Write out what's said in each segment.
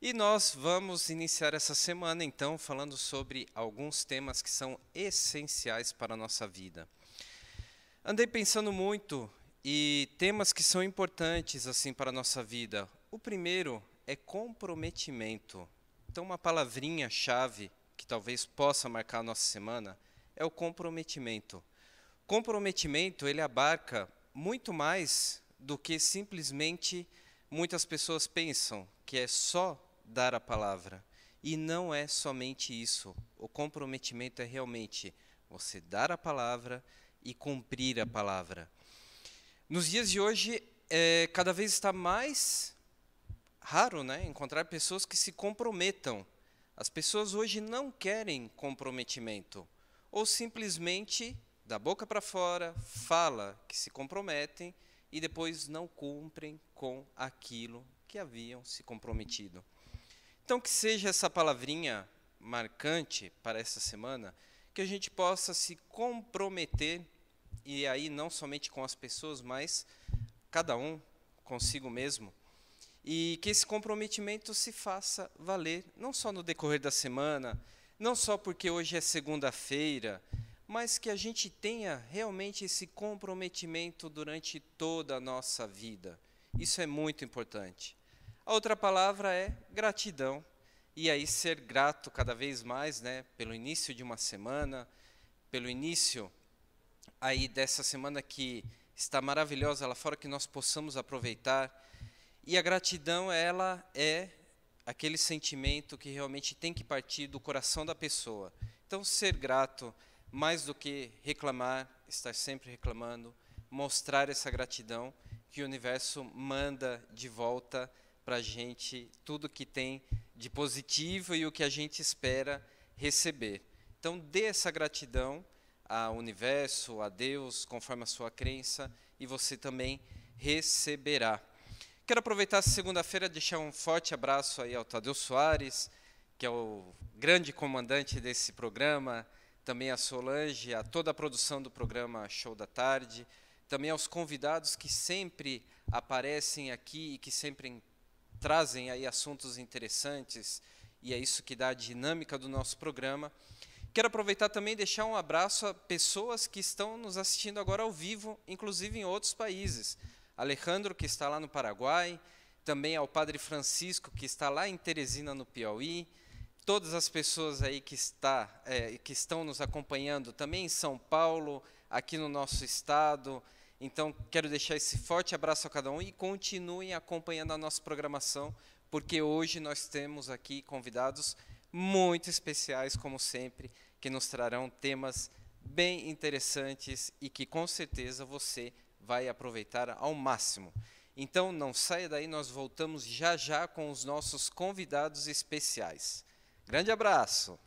E nós vamos iniciar essa semana, então, falando sobre alguns temas que são essenciais para a nossa vida. Andei pensando muito e temas que são importantes assim para a nossa vida. O primeiro é comprometimento. Então, uma palavrinha chave que talvez possa marcar a nossa semana é o comprometimento. Comprometimento, ele abarca muito mais do que simplesmente muitas pessoas pensam, que é só dar a palavra. E não é somente isso. O comprometimento é realmente você dar a palavra e cumprir a palavra. Nos dias de hoje, é, cada vez está mais raro né, encontrar pessoas que se comprometam. As pessoas hoje não querem comprometimento. Ou simplesmente, da boca para fora, fala que se comprometem e depois não cumprem com aquilo que haviam se comprometido. Então, que seja essa palavrinha marcante para essa semana, que a gente possa se comprometer, e aí não somente com as pessoas, mas cada um consigo mesmo, e que esse comprometimento se faça valer, não só no decorrer da semana, não só porque hoje é segunda-feira, mas que a gente tenha realmente esse comprometimento durante toda a nossa vida. Isso é muito importante. A outra palavra é gratidão. E aí ser grato cada vez mais, né, pelo início de uma semana, pelo início aí dessa semana que está maravilhosa lá fora que nós possamos aproveitar. E a gratidão, ela é aquele sentimento que realmente tem que partir do coração da pessoa. Então, ser grato, mais do que reclamar, estar sempre reclamando, mostrar essa gratidão que o universo manda de volta para a gente tudo que tem de positivo e o que a gente espera receber. Então, dê essa gratidão ao universo, a Deus, conforme a sua crença, e você também receberá. Quero aproveitar essa segunda-feira deixar um forte abraço aí ao Tadeu Soares, que é o grande comandante desse programa, também a Solange, a toda a produção do programa Show da Tarde, também aos convidados que sempre aparecem aqui e que sempre trazem aí assuntos interessantes e é isso que dá a dinâmica do nosso programa. Quero aproveitar também e deixar um abraço a pessoas que estão nos assistindo agora ao vivo, inclusive em outros países. Alejandro, que está lá no Paraguai, também ao Padre Francisco, que está lá em Teresina, no Piauí, todas as pessoas aí que, está, é, que estão nos acompanhando também em São Paulo, aqui no nosso estado, então, quero deixar esse forte abraço a cada um e continuem acompanhando a nossa programação, porque hoje nós temos aqui convidados muito especiais, como sempre, que nos trarão temas bem interessantes e que com certeza você vai aproveitar ao máximo. Então, não saia daí, nós voltamos já já com os nossos convidados especiais. Grande abraço!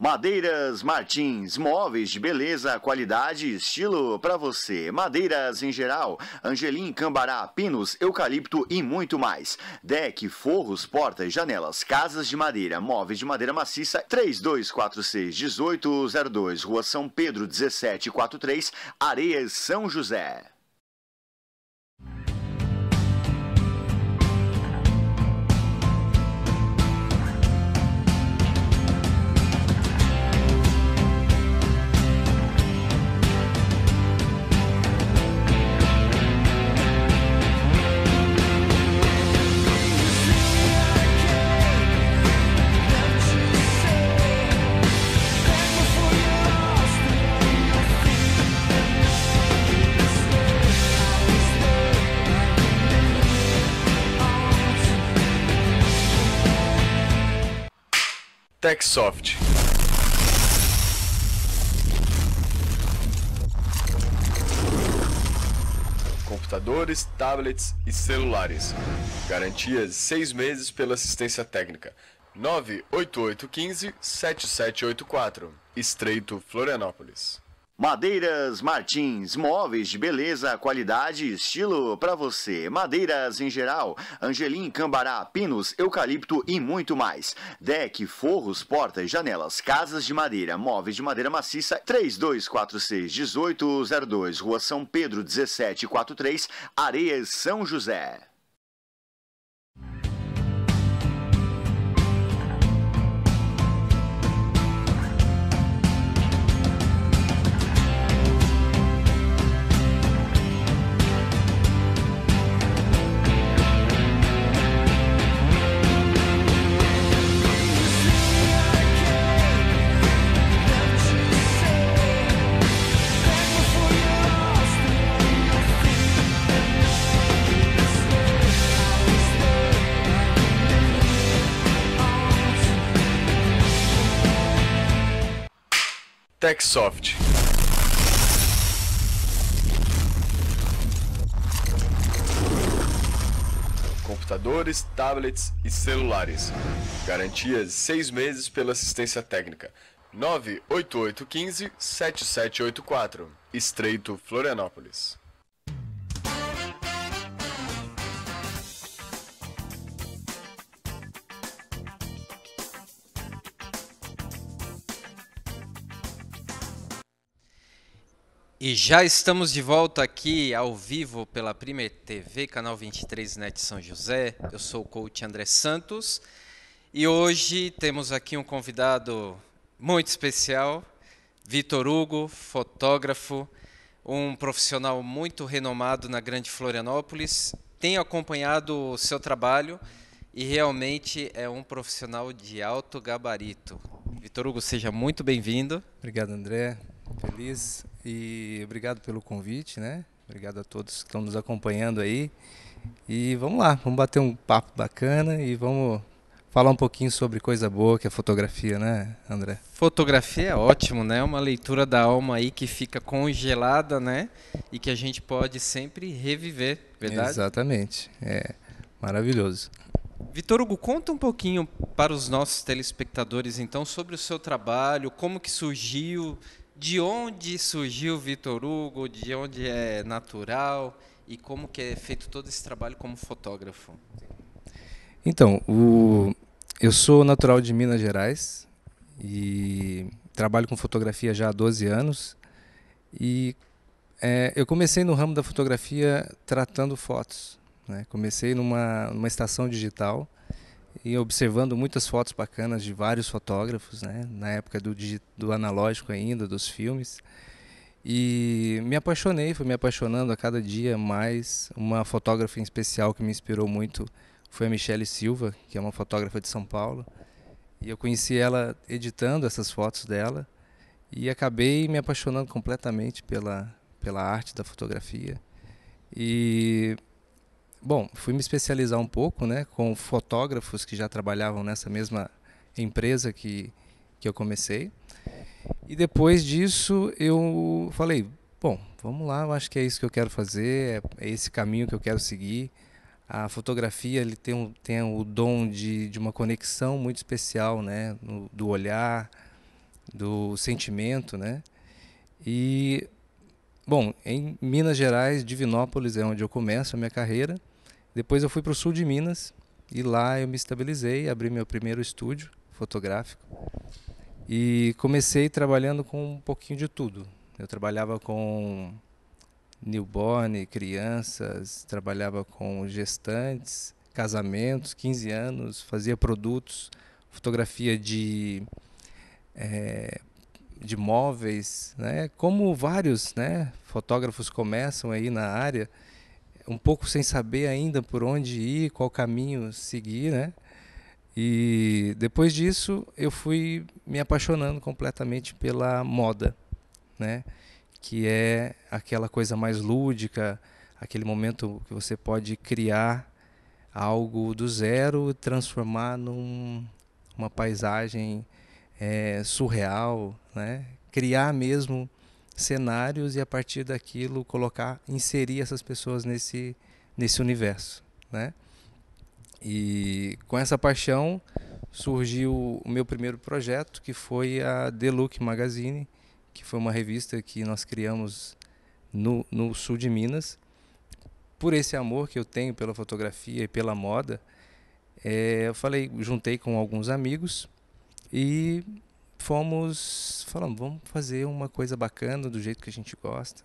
Madeiras Martins, móveis de beleza, qualidade e estilo para você. Madeiras em geral, angelim, cambará, pinos, eucalipto e muito mais. Deck, forros, portas, janelas, casas de madeira, móveis de madeira maciça, 3246 1802, Rua São Pedro 1743, Areias São José. Techsoft. Computadores, tablets e celulares. Garantias 6 meses pela assistência técnica. 98815 7784. Estreito Florianópolis. Madeiras Martins, móveis de beleza, qualidade e estilo para você. Madeiras em geral, angelim, cambará, pinos, eucalipto e muito mais. Deck, forros, portas, janelas, casas de madeira, móveis de madeira maciça, 3246-1802, Rua São Pedro 1743, Areias, São José. TechSoft. Computadores, tablets e celulares. Garantias 6 meses pela assistência técnica. 98815 7784. Estreito Florianópolis. E já estamos de volta aqui ao vivo pela Primeira TV, canal 23 Net São José. Eu sou o coach André Santos e hoje temos aqui um convidado muito especial, Vitor Hugo, fotógrafo, um profissional muito renomado na Grande Florianópolis. Tenho acompanhado o seu trabalho e realmente é um profissional de alto gabarito. Vitor Hugo, seja muito bem-vindo. Obrigado, André. Feliz e obrigado pelo convite, né? Obrigado a todos que estão nos acompanhando aí. E vamos lá, vamos bater um papo bacana e vamos falar um pouquinho sobre coisa boa que é fotografia, né, André? Fotografia é ótimo, né? É uma leitura da alma aí que fica congelada, né? E que a gente pode sempre reviver, verdade? Exatamente. É maravilhoso. Vitor Hugo, conta um pouquinho para os nossos telespectadores então sobre o seu trabalho, como que surgiu de onde surgiu Vitor Hugo, de onde é natural e como que é feito todo esse trabalho como fotógrafo? Então, o... eu sou natural de Minas Gerais e trabalho com fotografia já há 12 anos e é, eu comecei no ramo da fotografia tratando fotos. Né? Comecei numa, numa estação digital e observando muitas fotos bacanas de vários fotógrafos, né? Na época do, do analógico ainda, dos filmes. E me apaixonei, fui me apaixonando a cada dia mais. Uma fotógrafa em especial que me inspirou muito foi a Michele Silva, que é uma fotógrafa de São Paulo. E eu conheci ela editando essas fotos dela e acabei me apaixonando completamente pela, pela arte da fotografia. E bom, fui me especializar um pouco, né, com fotógrafos que já trabalhavam nessa mesma empresa que que eu comecei. E depois disso eu falei, bom, vamos lá, eu acho que é isso que eu quero fazer, é, é esse caminho que eu quero seguir. A fotografia ele tem, um, tem o dom de, de uma conexão muito especial, né? No, do olhar, do sentimento, né? E, bom, em Minas Gerais, Divinópolis é onde eu começo a minha carreira. Depois eu fui para o sul de Minas e lá eu me estabilizei, abri meu primeiro estúdio fotográfico e comecei trabalhando com um pouquinho de tudo. Eu trabalhava com newborn, crianças, trabalhava com gestantes, casamentos, 15 anos, fazia produtos, fotografia de é, de móveis, né? Como vários, né, fotógrafos começam aí na área um pouco sem saber ainda por onde ir, qual caminho seguir, né? E depois disso eu fui me apaixonando completamente pela moda, né? Que é aquela coisa mais lúdica, aquele momento que você pode criar algo do zero, transformar numa num, paisagem é, surreal, né? Criar mesmo cenários e a partir daquilo colocar, inserir essas pessoas nesse nesse universo, né? E com essa paixão surgiu o meu primeiro projeto, que foi a Deluxe Magazine, que foi uma revista que nós criamos no, no sul de Minas. Por esse amor que eu tenho pela fotografia e pela moda, é, eu falei, juntei com alguns amigos e fomos falando, vamos fazer uma coisa bacana do jeito que a gente gosta.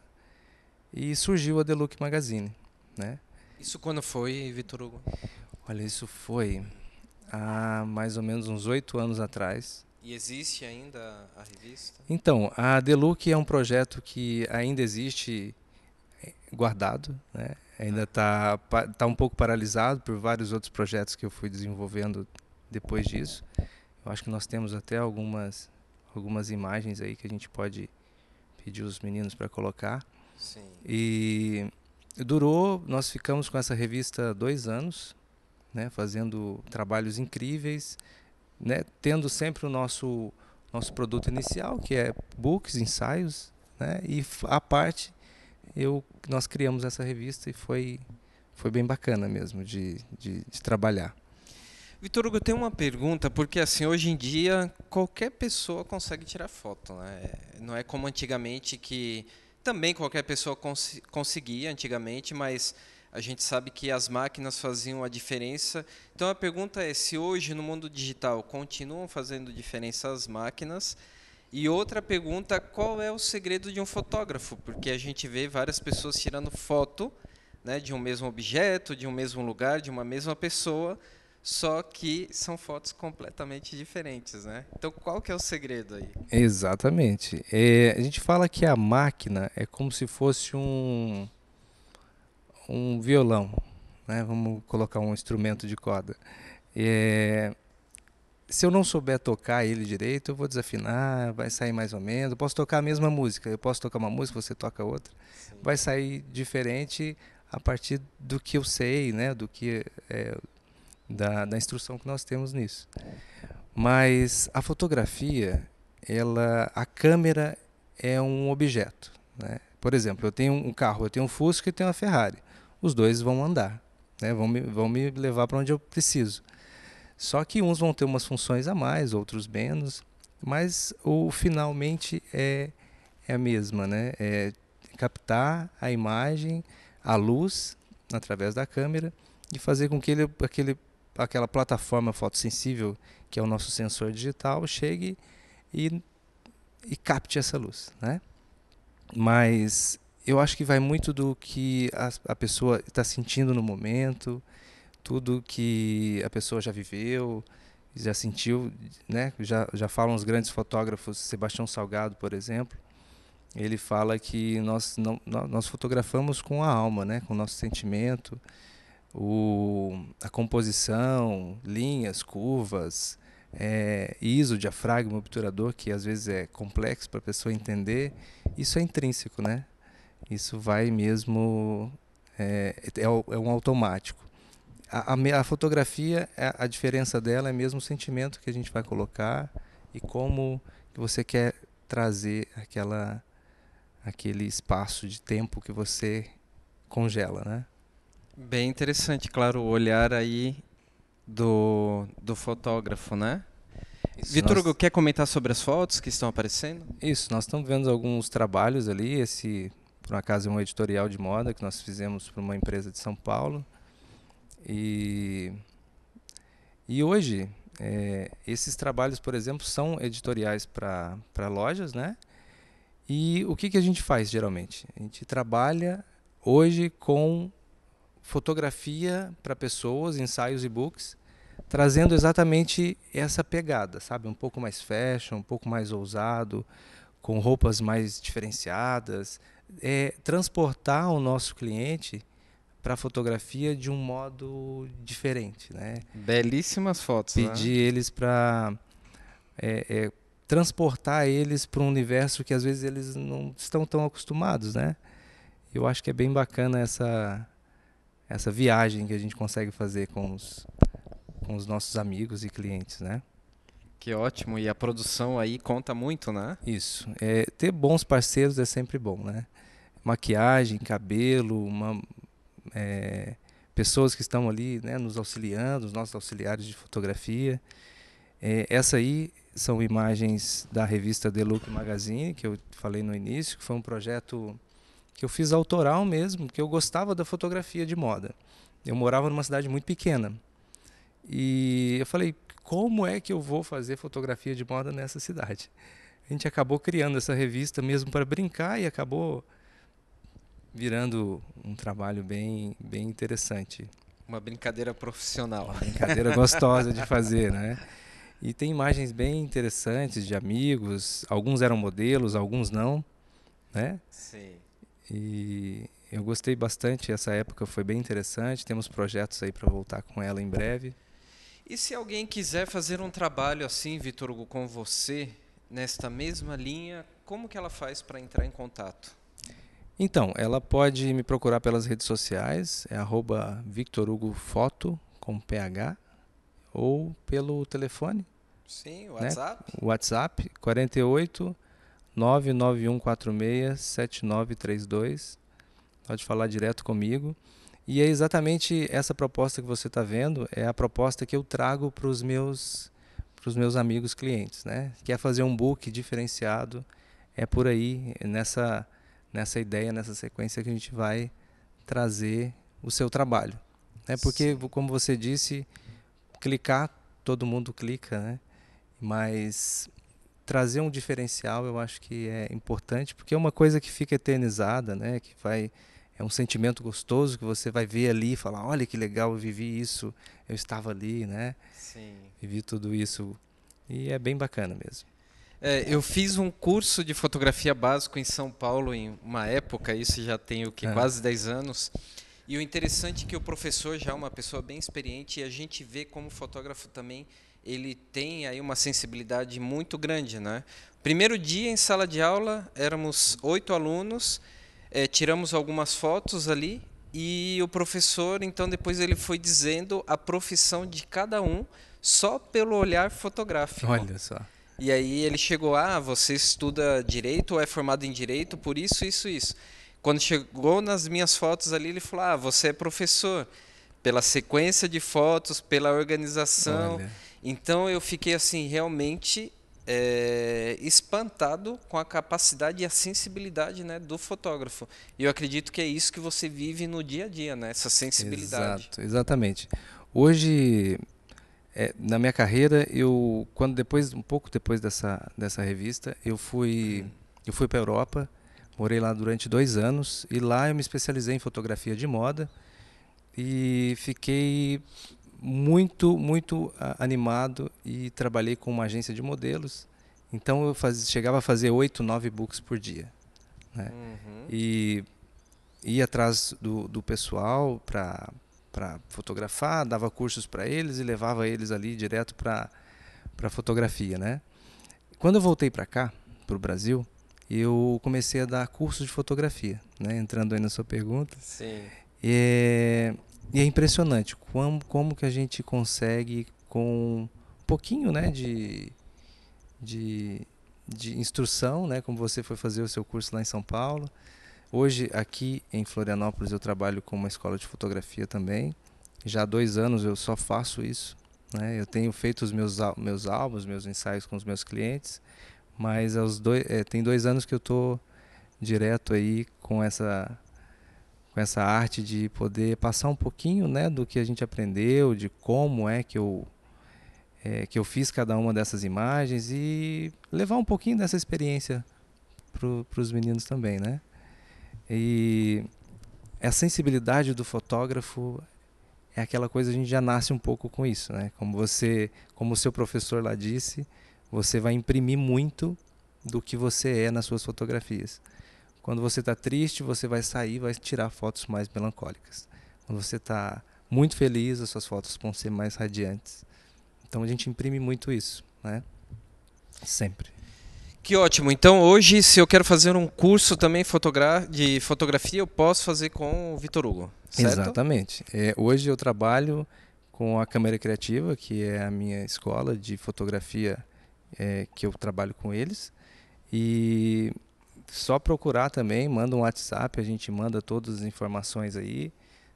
E surgiu a Deluxe Magazine, né? Isso quando foi, Vitor Hugo? Olha, isso foi há mais ou menos uns oito anos atrás. E existe ainda a revista? Então, a Deluxe é um projeto que ainda existe é, guardado, né? Ainda está tá um pouco paralisado por vários outros projetos que eu fui desenvolvendo depois disso. Eu acho que nós temos até algumas, algumas imagens aí que a gente pode pedir os meninos para colocar. Sim. E durou, nós ficamos com essa revista dois anos, né, fazendo trabalhos incríveis, né, tendo sempre o nosso nosso produto inicial, que é books, ensaios, né, e a parte eu nós criamos essa revista e foi foi bem bacana mesmo de, de, de trabalhar. Vitor Hugo, eu tenho uma pergunta, porque assim, hoje em dia qualquer pessoa consegue tirar foto, né? Não é como antigamente que também qualquer pessoa cons conseguia antigamente, mas a gente sabe que as máquinas faziam a diferença. Então a pergunta é se hoje no mundo digital continuam fazendo diferença as máquinas? E outra pergunta, qual é o segredo de um fotógrafo? Porque a gente vê várias pessoas tirando foto, né, de um mesmo objeto, de um mesmo lugar, de uma mesma pessoa, só que são fotos completamente diferentes, né? Então, qual que é o segredo aí? Exatamente. É, a gente fala que a máquina é como se fosse um, um violão, né? Vamos colocar um instrumento de corda. É, se eu não souber tocar ele direito, eu vou desafinar, vai sair mais ou menos. Eu posso tocar a mesma música, eu posso tocar uma música, você toca outra. Sim. Vai sair diferente a partir do que eu sei, né? Do que é, da, da instrução que nós temos nisso. Mas a fotografia, ela, a câmera é um objeto. Né? Por exemplo, eu tenho um carro, eu tenho um Fusca e tenho uma Ferrari. Os dois vão andar, né? vão, me, vão me levar para onde eu preciso. Só que uns vão ter umas funções a mais, outros menos, mas o finalmente é, é a mesma, né? É captar a imagem, a luz através da câmera e fazer com que ele, aquele aquela plataforma fotossensível, que é o nosso sensor digital, chegue e, e capte essa luz. Né? Mas eu acho que vai muito do que a, a pessoa está sentindo no momento, tudo que a pessoa já viveu, já sentiu, né? já, já falam os grandes fotógrafos, Sebastião Salgado, por exemplo, ele fala que nós, não, nós fotografamos com a alma, né? com o nosso sentimento, o, a composição, linhas, curvas, é, ISO, diafragma, obturador, que às vezes é complexo para a pessoa entender, isso é intrínseco, né? Isso vai mesmo. É, é, é um automático. A, a, a fotografia, a, diferença dela é mesmo o sentimento que a gente vai colocar e como você quer trazer aquela, aquele espaço de tempo que você congela, né? Bem interessante, claro, o olhar aí do, do fotógrafo, né? Vitor Hugo, nós... quer comentar sobre as fotos que estão aparecendo? Isso, nós estamos vendo alguns trabalhos ali, esse por acaso é um editorial de moda que nós fizemos para uma empresa de São Paulo. E, e hoje, é, esses trabalhos, por exemplo, são editoriais para lojas, né? E o que, que a gente faz geralmente? A gente trabalha hoje com fotografia para pessoas, ensaios e books, trazendo exatamente essa pegada, sabe? Um pouco mais fashion, um pouco mais ousado, com roupas mais diferenciadas. É, transportar o nosso cliente para a fotografia de um modo diferente, né? Belíssimas fotos. Né? Pedir né? eles para é, é, transportar eles para um universo que às vezes eles não estão tão acostumados, né? Eu acho que é bem bacana essa essa viagem que a gente consegue fazer com os, com os nossos amigos e clientes, né? Que ótimo, e a produção aí conta muito, né? Isso, é, ter bons parceiros é sempre bom, né? Maquiagem, cabelo, uma, é, pessoas que estão ali né, nos auxiliando, os nossos auxiliares de fotografia. É, essa aí são imagens da revista The Look Magazine, que eu falei no início, que foi um projeto que eu fiz autoral mesmo, que eu gostava da fotografia de moda. Eu morava numa cidade muito pequena. E eu falei, como é que eu vou fazer fotografia de moda nessa cidade? A gente acabou criando essa revista mesmo para brincar e acabou virando um trabalho bem, bem interessante. Uma brincadeira profissional. Uma brincadeira gostosa de fazer, né? E tem imagens bem interessantes de amigos, alguns eram modelos, alguns não, né? Sim. E eu gostei bastante, essa época foi bem interessante. Temos projetos aí para voltar com ela em breve. E se alguém quiser fazer um trabalho assim, Vitor Hugo, com você, nesta mesma linha, como que ela faz para entrar em contato? Então, ela pode me procurar pelas redes sociais, é arroba Victor Hugo Foto, com PH, ou pelo telefone. Sim, WhatsApp. Né? WhatsApp, 48 991467932. Pode falar direto comigo. E é exatamente essa proposta que você está vendo, é a proposta que eu trago para os meus, os meus amigos clientes. Né? Quer fazer um book diferenciado, é por aí, é nessa, nessa ideia, nessa sequência que a gente vai trazer o seu trabalho. Né? Porque, como você disse, clicar, todo mundo clica, né? mas trazer um diferencial eu acho que é importante, porque é uma coisa que fica eternizada, né? Que vai é um sentimento gostoso que você vai ver ali e falar, olha que legal, eu vivi isso, eu estava ali, né? Sim. Vivi tudo isso e é bem bacana mesmo. É, eu fiz um curso de fotografia básico em São Paulo em uma época, isso já tem o que é. Ah. quase 10 anos. E o interessante é que o professor já é uma pessoa bem experiente e a gente vê como fotógrafo também ele tem aí uma sensibilidade muito grande, né? Primeiro dia em sala de aula éramos oito alunos, é, tiramos algumas fotos ali e o professor então depois ele foi dizendo a profissão de cada um só pelo olhar fotográfico. Olha só. E aí ele chegou, ah, você estuda direito ou é formado em direito por isso, isso, isso. Quando chegou nas minhas fotos ali, ele falou, ah, você é professor. Pela sequência de fotos, pela organização. Olha. Então eu fiquei assim realmente é, espantado com a capacidade e a sensibilidade né, do fotógrafo. E eu acredito que é isso que você vive no dia a dia, né? Essa sensibilidade. Exato, exatamente. Hoje é, na minha carreira eu quando depois um pouco depois dessa dessa revista eu fui uhum. eu fui para Europa morei lá durante dois anos e lá eu me especializei em fotografia de moda e fiquei muito, muito ah, animado e trabalhei com uma agência de modelos. Então eu faz, chegava a fazer oito, nove books por dia. Né? Uhum. E ia atrás do, do pessoal para para fotografar, dava cursos para eles e levava eles ali direto para para fotografia, né? Quando eu voltei para cá, para o Brasil, eu comecei a dar cursos de fotografia, né? Entrando aí na sua pergunta. Sim. E, é, e é impressionante como, como que a gente consegue com um pouquinho né, de, de, de instrução, né, como você foi fazer o seu curso lá em São Paulo. Hoje, aqui em Florianópolis, eu trabalho com uma escola de fotografia também. Já há dois anos eu só faço isso. Né? Eu tenho feito os meus, meus álbuns, meus ensaios com os meus clientes, mas aos dois, é, eh, tem dois anos que eu estou direto aí com essa com essa arte de poder passar um pouquinho né, do que a gente aprendeu, de como é que eu, é, que eu fiz cada uma dessas imagens e levar um pouquinho dessa experiência para os meninos também, né? E a sensibilidade do fotógrafo é aquela coisa a gente já nasce um pouco com isso, né? Como você, como o seu professor lá disse, você vai imprimir muito do que você é nas suas fotografias. Quando você está triste, você vai sair, vai tirar fotos mais melancólicas. Quando você está muito feliz, as suas fotos vão ser mais radiantes. Então a gente imprime muito isso, né? Sempre. Que ótimo. Então hoje, se eu quero fazer um curso também de fotografia, eu posso fazer com o Vitor Hugo. Certo? Exatamente. É, hoje eu trabalho com a Câmara Criativa, que é a minha escola de fotografia é, que eu trabalho com eles. E só procurar também, manda um WhatsApp, a gente manda todas as informações aí.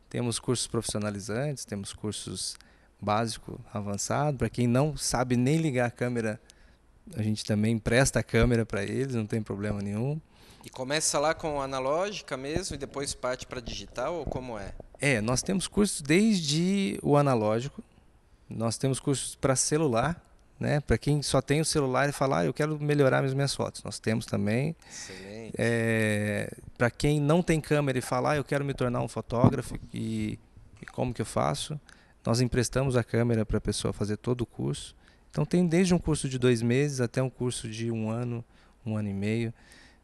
Temos cursos profissionalizantes, temos cursos básico, avançado. Para quem não sabe nem ligar a câmera, a gente também empresta a câmera para eles, não tem problema nenhum. E começa lá com analógica mesmo e depois parte para digital ou como é? É, nós temos cursos desde o analógico, nós temos cursos para celular, né? Para quem só tem o celular e fala, ah, eu quero melhorar as minhas fotos. Nós temos também. É, Para quem não tem câmera e fala, ah, eu quero me tornar um fotógrafo e, e como que eu faço? Nós emprestamos a câmera para a pessoa fazer todo o curso. Então tem desde um curso de dois meses até um curso de um ano, um ano e meio.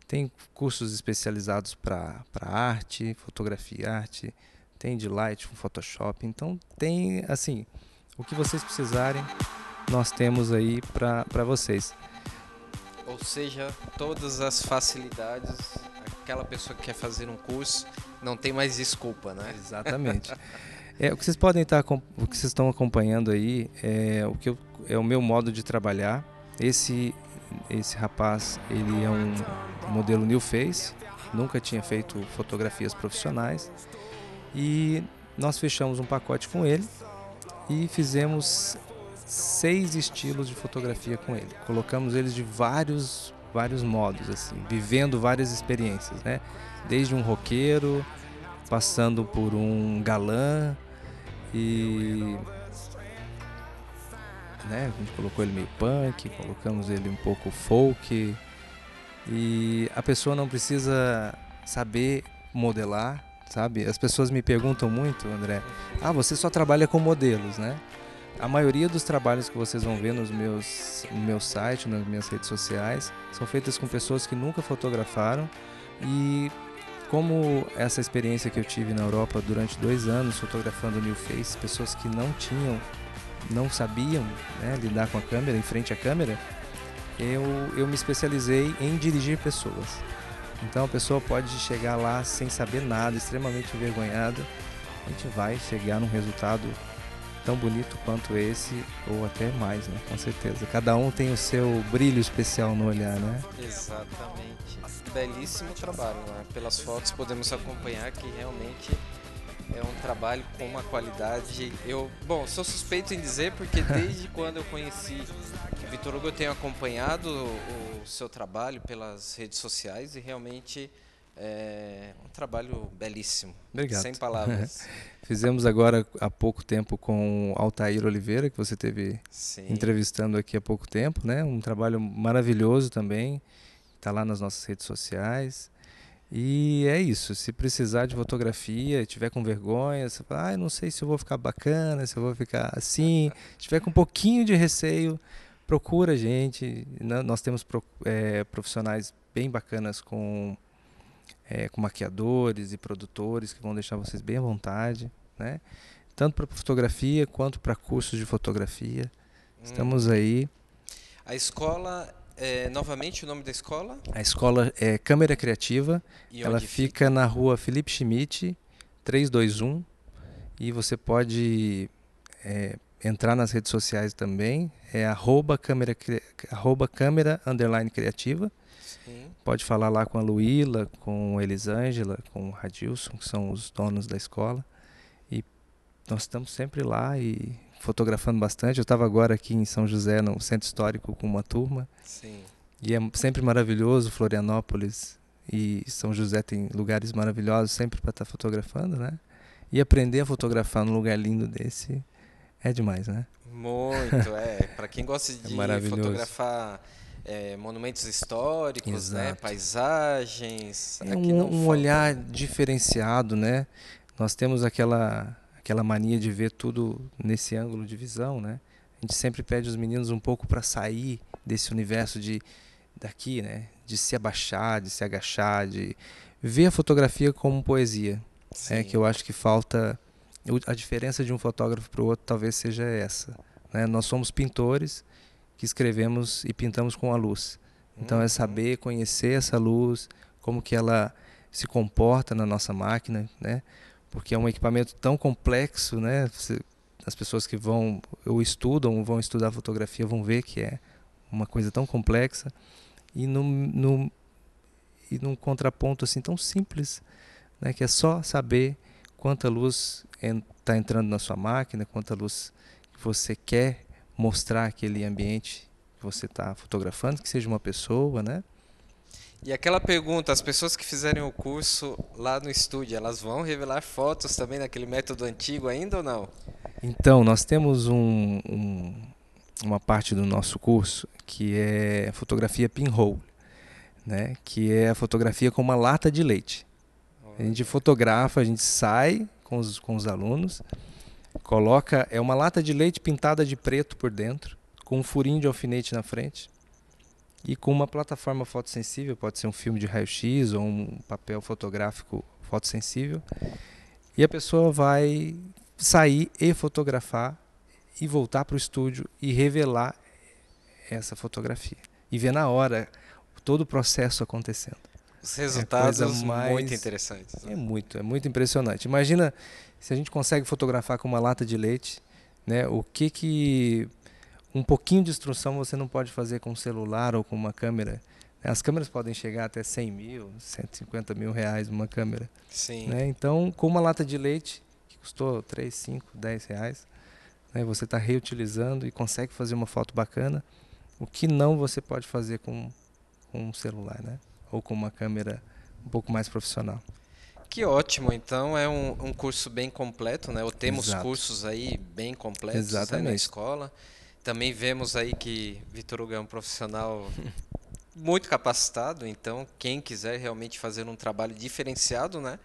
Tem cursos especializados para arte, fotografia e arte. Tem de Light, Photoshop. Então tem, assim, o que vocês precisarem nós temos aí para vocês. Ou seja, todas as facilidades, aquela pessoa que quer fazer um curso não tem mais desculpa, né? Exatamente. é, o que vocês podem estar, tá o que vocês estão acompanhando aí é o que eu, é o meu modo de trabalhar. Esse esse rapaz, ele é um modelo new face, nunca tinha feito fotografias profissionais e nós fechamos um pacote com ele e fizemos seis estilos de fotografia com ele. Colocamos eles de vários vários modos assim, vivendo várias experiências, né? Desde um roqueiro, passando por um galã e né? A gente colocou ele meio punk, colocamos ele um pouco folk. E a pessoa não precisa saber modelar, sabe? As pessoas me perguntam muito, André, ah, você só trabalha com modelos, né? A maioria dos trabalhos que vocês vão ver nos meus, no meu site, nas minhas redes sociais, são feitas com pessoas que nunca fotografaram e como essa experiência que eu tive na Europa durante dois anos fotografando new face, pessoas que não tinham, não sabiam né, lidar com a câmera, em frente à câmera, eu, eu me especializei em dirigir pessoas. Então a pessoa pode chegar lá sem saber nada, extremamente envergonhada, a gente vai chegar num resultado tão bonito quanto esse, ou até mais, né? Com certeza. Cada um tem o seu brilho especial no olhar, né? Exatamente. Belíssimo trabalho, né? Pelas fotos podemos acompanhar que realmente é um trabalho com uma qualidade. Eu, bom, sou suspeito em dizer porque desde quando eu conheci Vitor Hugo eu tenho acompanhado o, o seu trabalho pelas redes sociais e realmente é um trabalho belíssimo. Obrigado. Sem palavras. Fizemos agora há pouco tempo com Altair Oliveira, que você teve Sim. entrevistando aqui há pouco tempo, né? Um trabalho maravilhoso também. Está lá nas nossas redes sociais. E é isso. Se precisar de fotografia, tiver com vergonha, você fala, ah, não sei se eu vou ficar bacana, se eu vou ficar assim, tiver com um pouquinho de receio, procura a gente. Nós temos é, profissionais bem bacanas com é, com maquiadores e produtores que vão deixar vocês bem à vontade, né? Tanto para fotografia quanto para cursos de fotografia. Hum. Estamos aí. A escola é, novamente o nome da escola? A escola é Câmera Criativa. Ela fica, fica na rua Felipe Schmidt, 321. E você pode é, entrar nas redes sociais também. É arroba câmera, arroba câmera underline criativa. Pode falar lá com a Luíla, com a Elisângela, com o Radilson, que são os donos da escola. E nós estamos sempre lá e fotografando bastante. Eu estava agora aqui em São José, no centro histórico, com uma turma. Sim. E é sempre maravilhoso Florianópolis e São José tem lugares maravilhosos sempre para estar tá fotografando, né? E aprender a fotografar num lugar lindo desse é demais, né? Muito, é. Para quem gosta é de é fotografar é, monumentos históricos, né? Exato. né, paisagens. É um, um olhar diferenciado, né? Nós temos aquela aquela mania de ver tudo nesse ângulo de visão, né? A gente sempre pede os meninos um pouco para sair desse universo de daqui, né? De se abaixar, de se agachar, de ver a fotografia como poesia. É que eu acho que falta a diferença de um fotógrafo para o outro talvez seja essa. Né? Nós somos pintores, que escrevemos e pintamos com a luz. Então é uhum. saber conhecer essa luz, como que ela se comporta na nossa máquina, né? Porque é um equipamento tão complexo, né? As pessoas que vão ou estudam, vão estudar fotografia, vão ver que é uma coisa tão complexa e num, e num contraponto assim tão simples, né? Que é só saber quanta luz está en tá entrando na sua máquina, quanta luz você quer mostrar aquele ambiente que você está fotografando, que seja uma pessoa, né? E aquela pergunta, as pessoas que fizerem o curso lá no estúdio, elas vão revelar fotos também naquele método antigo ainda ou não? Então, nós temos um, um, uma parte do nosso curso que é fotografia pinhole, né? que é a fotografia com uma lata de leite. A gente fotografa, a gente sai com os, com os alunos Coloca é uma lata de leite pintada de preto por dentro, com um furinho de alfinete na frente e com uma plataforma fotossensível, pode ser um filme de raio-x ou um papel fotográfico fotossensível. E a pessoa vai sair e fotografar e voltar para o estúdio e revelar essa fotografia e ver na hora todo o processo acontecendo. Os é resultados é mais... muito interessantes. Né? É muito, é muito impressionante. Imagina se a gente consegue fotografar com uma lata de leite, né, o que que um pouquinho de instrução você não pode fazer com um celular ou com uma câmera? As câmeras podem chegar até 100 mil, 150 mil reais uma câmera. Sim. Né? Então, com uma lata de leite, que custou 3, 5, 10 reais, né? você está reutilizando e consegue fazer uma foto bacana, o que não você pode fazer com, com um celular, né? Ou com uma câmera um pouco mais profissional. Que ótimo, então é um, um curso bem completo, né? Ou temos Exato. cursos aí bem completos né, na escola. Também vemos aí que Vitor Hugo é um profissional muito capacitado, então quem quiser realmente fazer um trabalho diferenciado, né?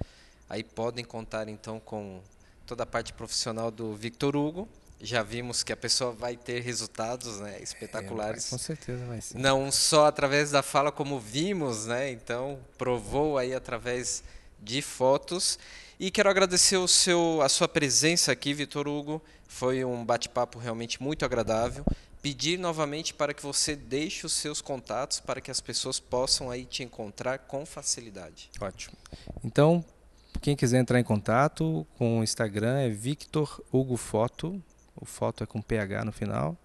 Aí podem contar então com toda a parte profissional do Victor Hugo. Já vimos que a pessoa vai ter resultados né, é, espetaculares. É, com certeza vai Não só através da fala, como vimos, né? Então, provou aí através de fotos. E quero agradecer o seu, a sua presença aqui, Vitor Hugo. Foi um bate-papo realmente muito agradável. Pedir novamente para que você deixe os seus contatos para que as pessoas possam aí te encontrar com facilidade. Ótimo. Então, quem quiser entrar em contato com o Instagram é Victor Hugo Foto. O foto é com PH no final.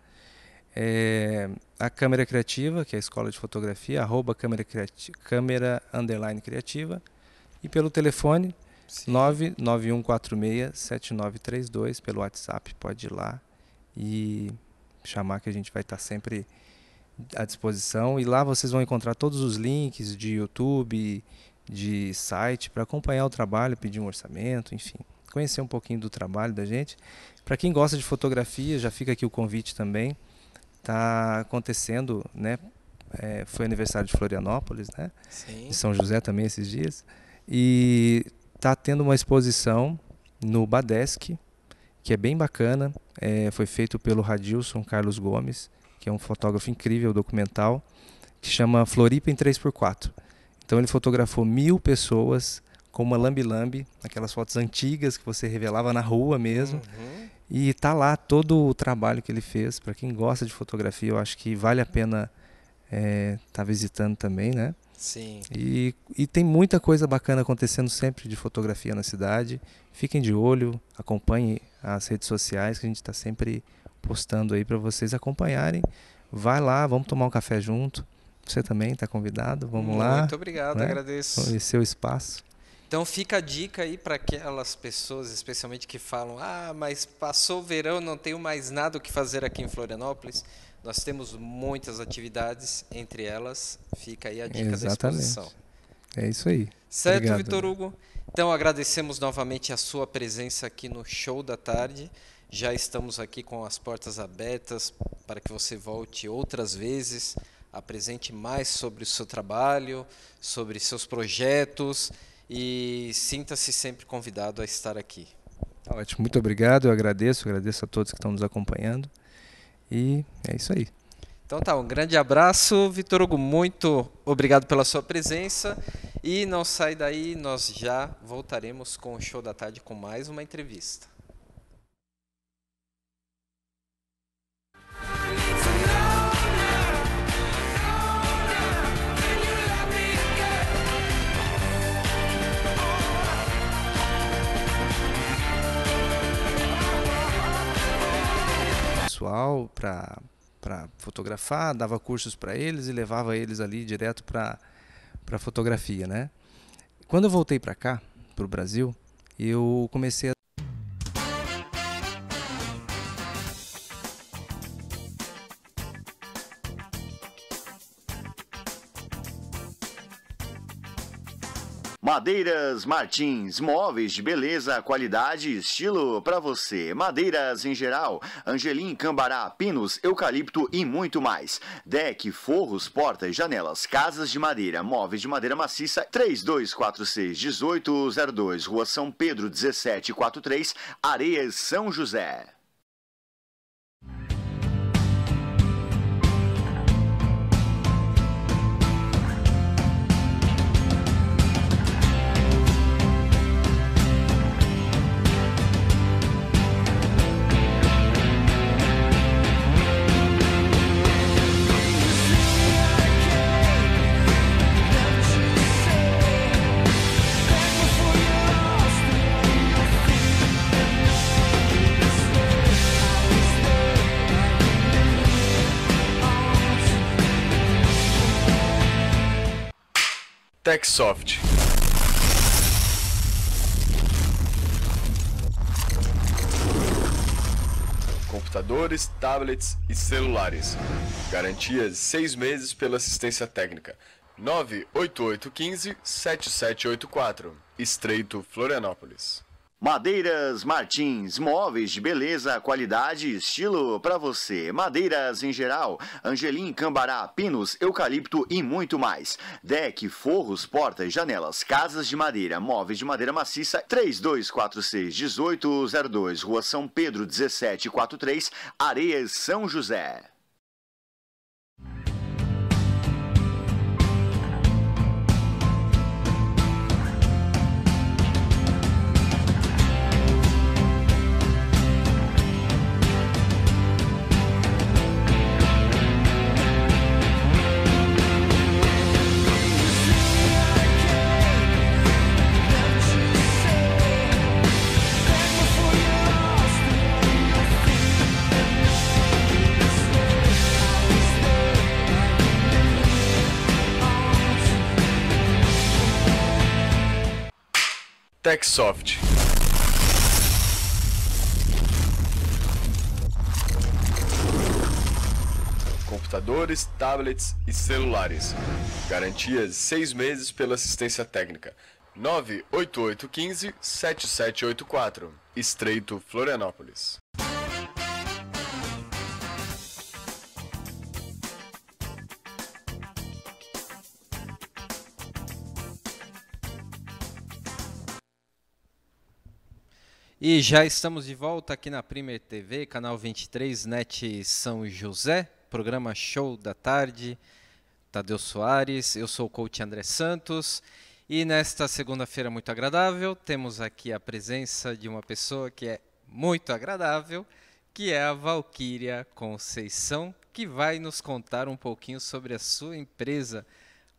É, a Câmera Criativa, que é a escola de fotografia, arroba câmera, criativa, câmera underline criativa e pelo telefone 991467932 pelo WhatsApp, pode ir lá e chamar que a gente vai estar tá sempre à disposição e lá vocês vão encontrar todos os links de YouTube, de site para acompanhar o trabalho, pedir um orçamento, enfim, conhecer um pouquinho do trabalho da gente. Para quem gosta de fotografia, já fica aqui o convite também. Tá acontecendo, né? É, foi aniversário de Florianópolis, né? Sim. De São José também esses dias. E está tendo uma exposição no Badesc, que é bem bacana. É, foi feito pelo Radilson Carlos Gomes, que é um fotógrafo incrível, documental, que chama Floripa em 3x4. Então ele fotografou mil pessoas com uma lambi-lambi, aquelas fotos antigas que você revelava na rua mesmo. Uhum. E está lá todo o trabalho que ele fez. Para quem gosta de fotografia, eu acho que vale a pena estar é, tá visitando também, né? Sim. E, e tem muita coisa bacana acontecendo sempre de fotografia na cidade. Fiquem de olho, acompanhem as redes sociais que a gente está sempre postando aí para vocês acompanharem. Vai lá, vamos tomar um café junto. Você também está convidado, vamos Muito lá. Muito obrigado, né? agradeço. E seu espaço. Então fica a dica aí para aquelas pessoas, especialmente que falam: ah, mas passou o verão, não tenho mais nada o que fazer aqui em Florianópolis. Nós temos muitas atividades, entre elas fica aí a dica Exatamente. da exposição. É isso aí. Certo, Obrigado. Vitor né? Hugo? Então agradecemos novamente a sua presença aqui no Show da Tarde. Já estamos aqui com as portas abertas para que você volte outras vezes, apresente mais sobre o seu trabalho, sobre seus projetos e sinta-se sempre convidado a estar aqui. Ótimo, muito obrigado, eu agradeço, agradeço a todos que estão nos acompanhando. E é isso aí. Então tá, um grande abraço, Vitor Hugo, muito obrigado pela sua presença e não sai daí, nós já voltaremos com o show da tarde com mais uma entrevista. pessoal para para fotografar, dava cursos para eles e levava eles ali direto para para fotografia, né? Quando eu voltei para cá, para o Brasil, eu comecei a Madeiras Martins, móveis de beleza, qualidade e estilo para você. Madeiras em geral, angelim, cambará, pinos, eucalipto e muito mais. Deck, forros, portas, janelas, casas de madeira, móveis de madeira maciça, 3246 1802, Rua São Pedro 1743, Areias São José. TechSoft. Computadores, tablets e celulares. Garantias 6 meses pela assistência técnica. 98815 7784. Estreito Florianópolis. Madeiras Martins, móveis de beleza, qualidade e estilo para você. Madeiras em geral, angelim, cambará, pinos, eucalipto e muito mais. Deck, forros, portas, janelas, casas de madeira, móveis de madeira maciça, 3246-1802, Rua São Pedro 1743, Areias, São José. Microsoft. Computadores, tablets e celulares. Garantias 6 meses pela assistência técnica. 98815 7784. Estreito Florianópolis. E já estamos de volta aqui na Primer TV, canal 23, NET São José, programa Show da Tarde, Tadeu Soares, eu sou o coach André Santos. E nesta segunda-feira muito agradável, temos aqui a presença de uma pessoa que é muito agradável, que é a Valquíria Conceição, que vai nos contar um pouquinho sobre a sua empresa,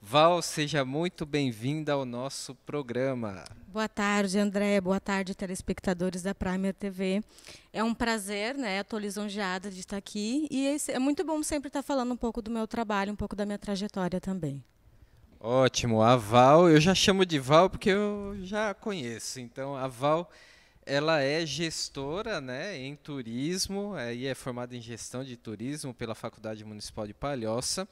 Val, seja muito bem-vinda ao nosso programa. Boa tarde, André. Boa tarde, telespectadores da Primer TV. É um prazer, né? Estou lisonjeada de estar aqui e é, é muito bom sempre estar falando um pouco do meu trabalho, um pouco da minha trajetória também. Ótimo. A Val, eu já chamo de Val porque eu já conheço. Então, a Val, ela é gestora, né, em turismo, aí é, é formada em gestão de turismo pela Faculdade Municipal de Palhoça.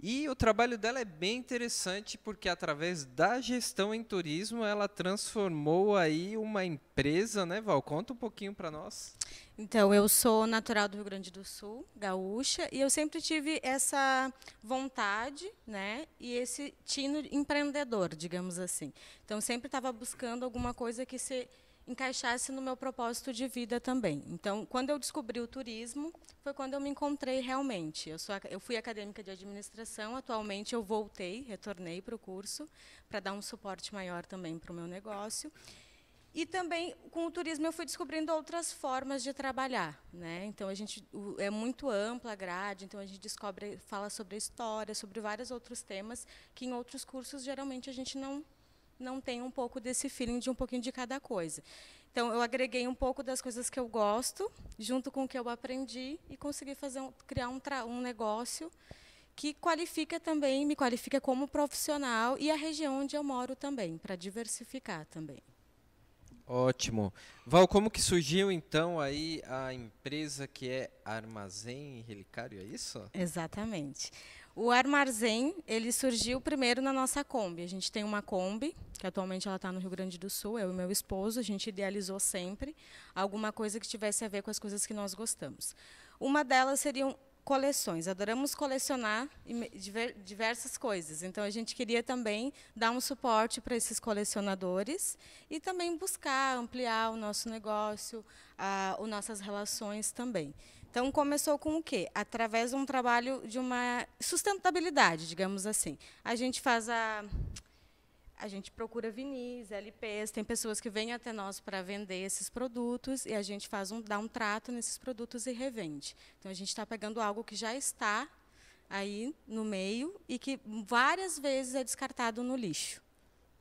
E o trabalho dela é bem interessante porque através da gestão em turismo ela transformou aí uma empresa, né, Val? Conta um pouquinho para nós. Então, eu sou natural do Rio Grande do Sul, gaúcha, e eu sempre tive essa vontade, né, e esse tino empreendedor, digamos assim. Então, sempre estava buscando alguma coisa que se encaixasse no meu propósito de vida também. Então, quando eu descobri o turismo, foi quando eu me encontrei realmente. Eu, sou, eu fui acadêmica de administração, atualmente eu voltei, retornei para o curso, para dar um suporte maior também para o meu negócio. E também, com o turismo, eu fui descobrindo outras formas de trabalhar. Né? Então, a gente é muito ampla a grade, então a gente descobre, fala sobre a história, sobre vários outros temas que em outros cursos, geralmente, a gente não não tem um pouco desse feeling de um pouquinho de cada coisa. Então, eu agreguei um pouco das coisas que eu gosto, junto com o que eu aprendi, e consegui fazer um, criar um, um negócio que qualifica também, me qualifica como profissional e a região onde eu moro também, para diversificar também. Ótimo. Val, como que surgiu então aí a empresa que é Armazém e Relicário, é isso? Exatamente. O armazém, ele surgiu primeiro na nossa Kombi. A gente tem uma Kombi, que atualmente ela está no Rio Grande do Sul, eu e meu esposo, a gente idealizou sempre alguma coisa que tivesse a ver com as coisas que nós gostamos. Uma delas seriam coleções. Adoramos colecionar diversas coisas. Então a gente queria também dar um suporte para esses colecionadores e também buscar ampliar o nosso negócio, as nossas relações também. Então começou com o quê? Através de um trabalho de uma sustentabilidade, digamos assim. A gente faz a a gente procura vinis, LPs, tem pessoas que vêm até nós para vender esses produtos e a gente faz um, dá um trato nesses produtos e revende. Então a gente está pegando algo que já está aí no meio e que várias vezes é descartado no lixo.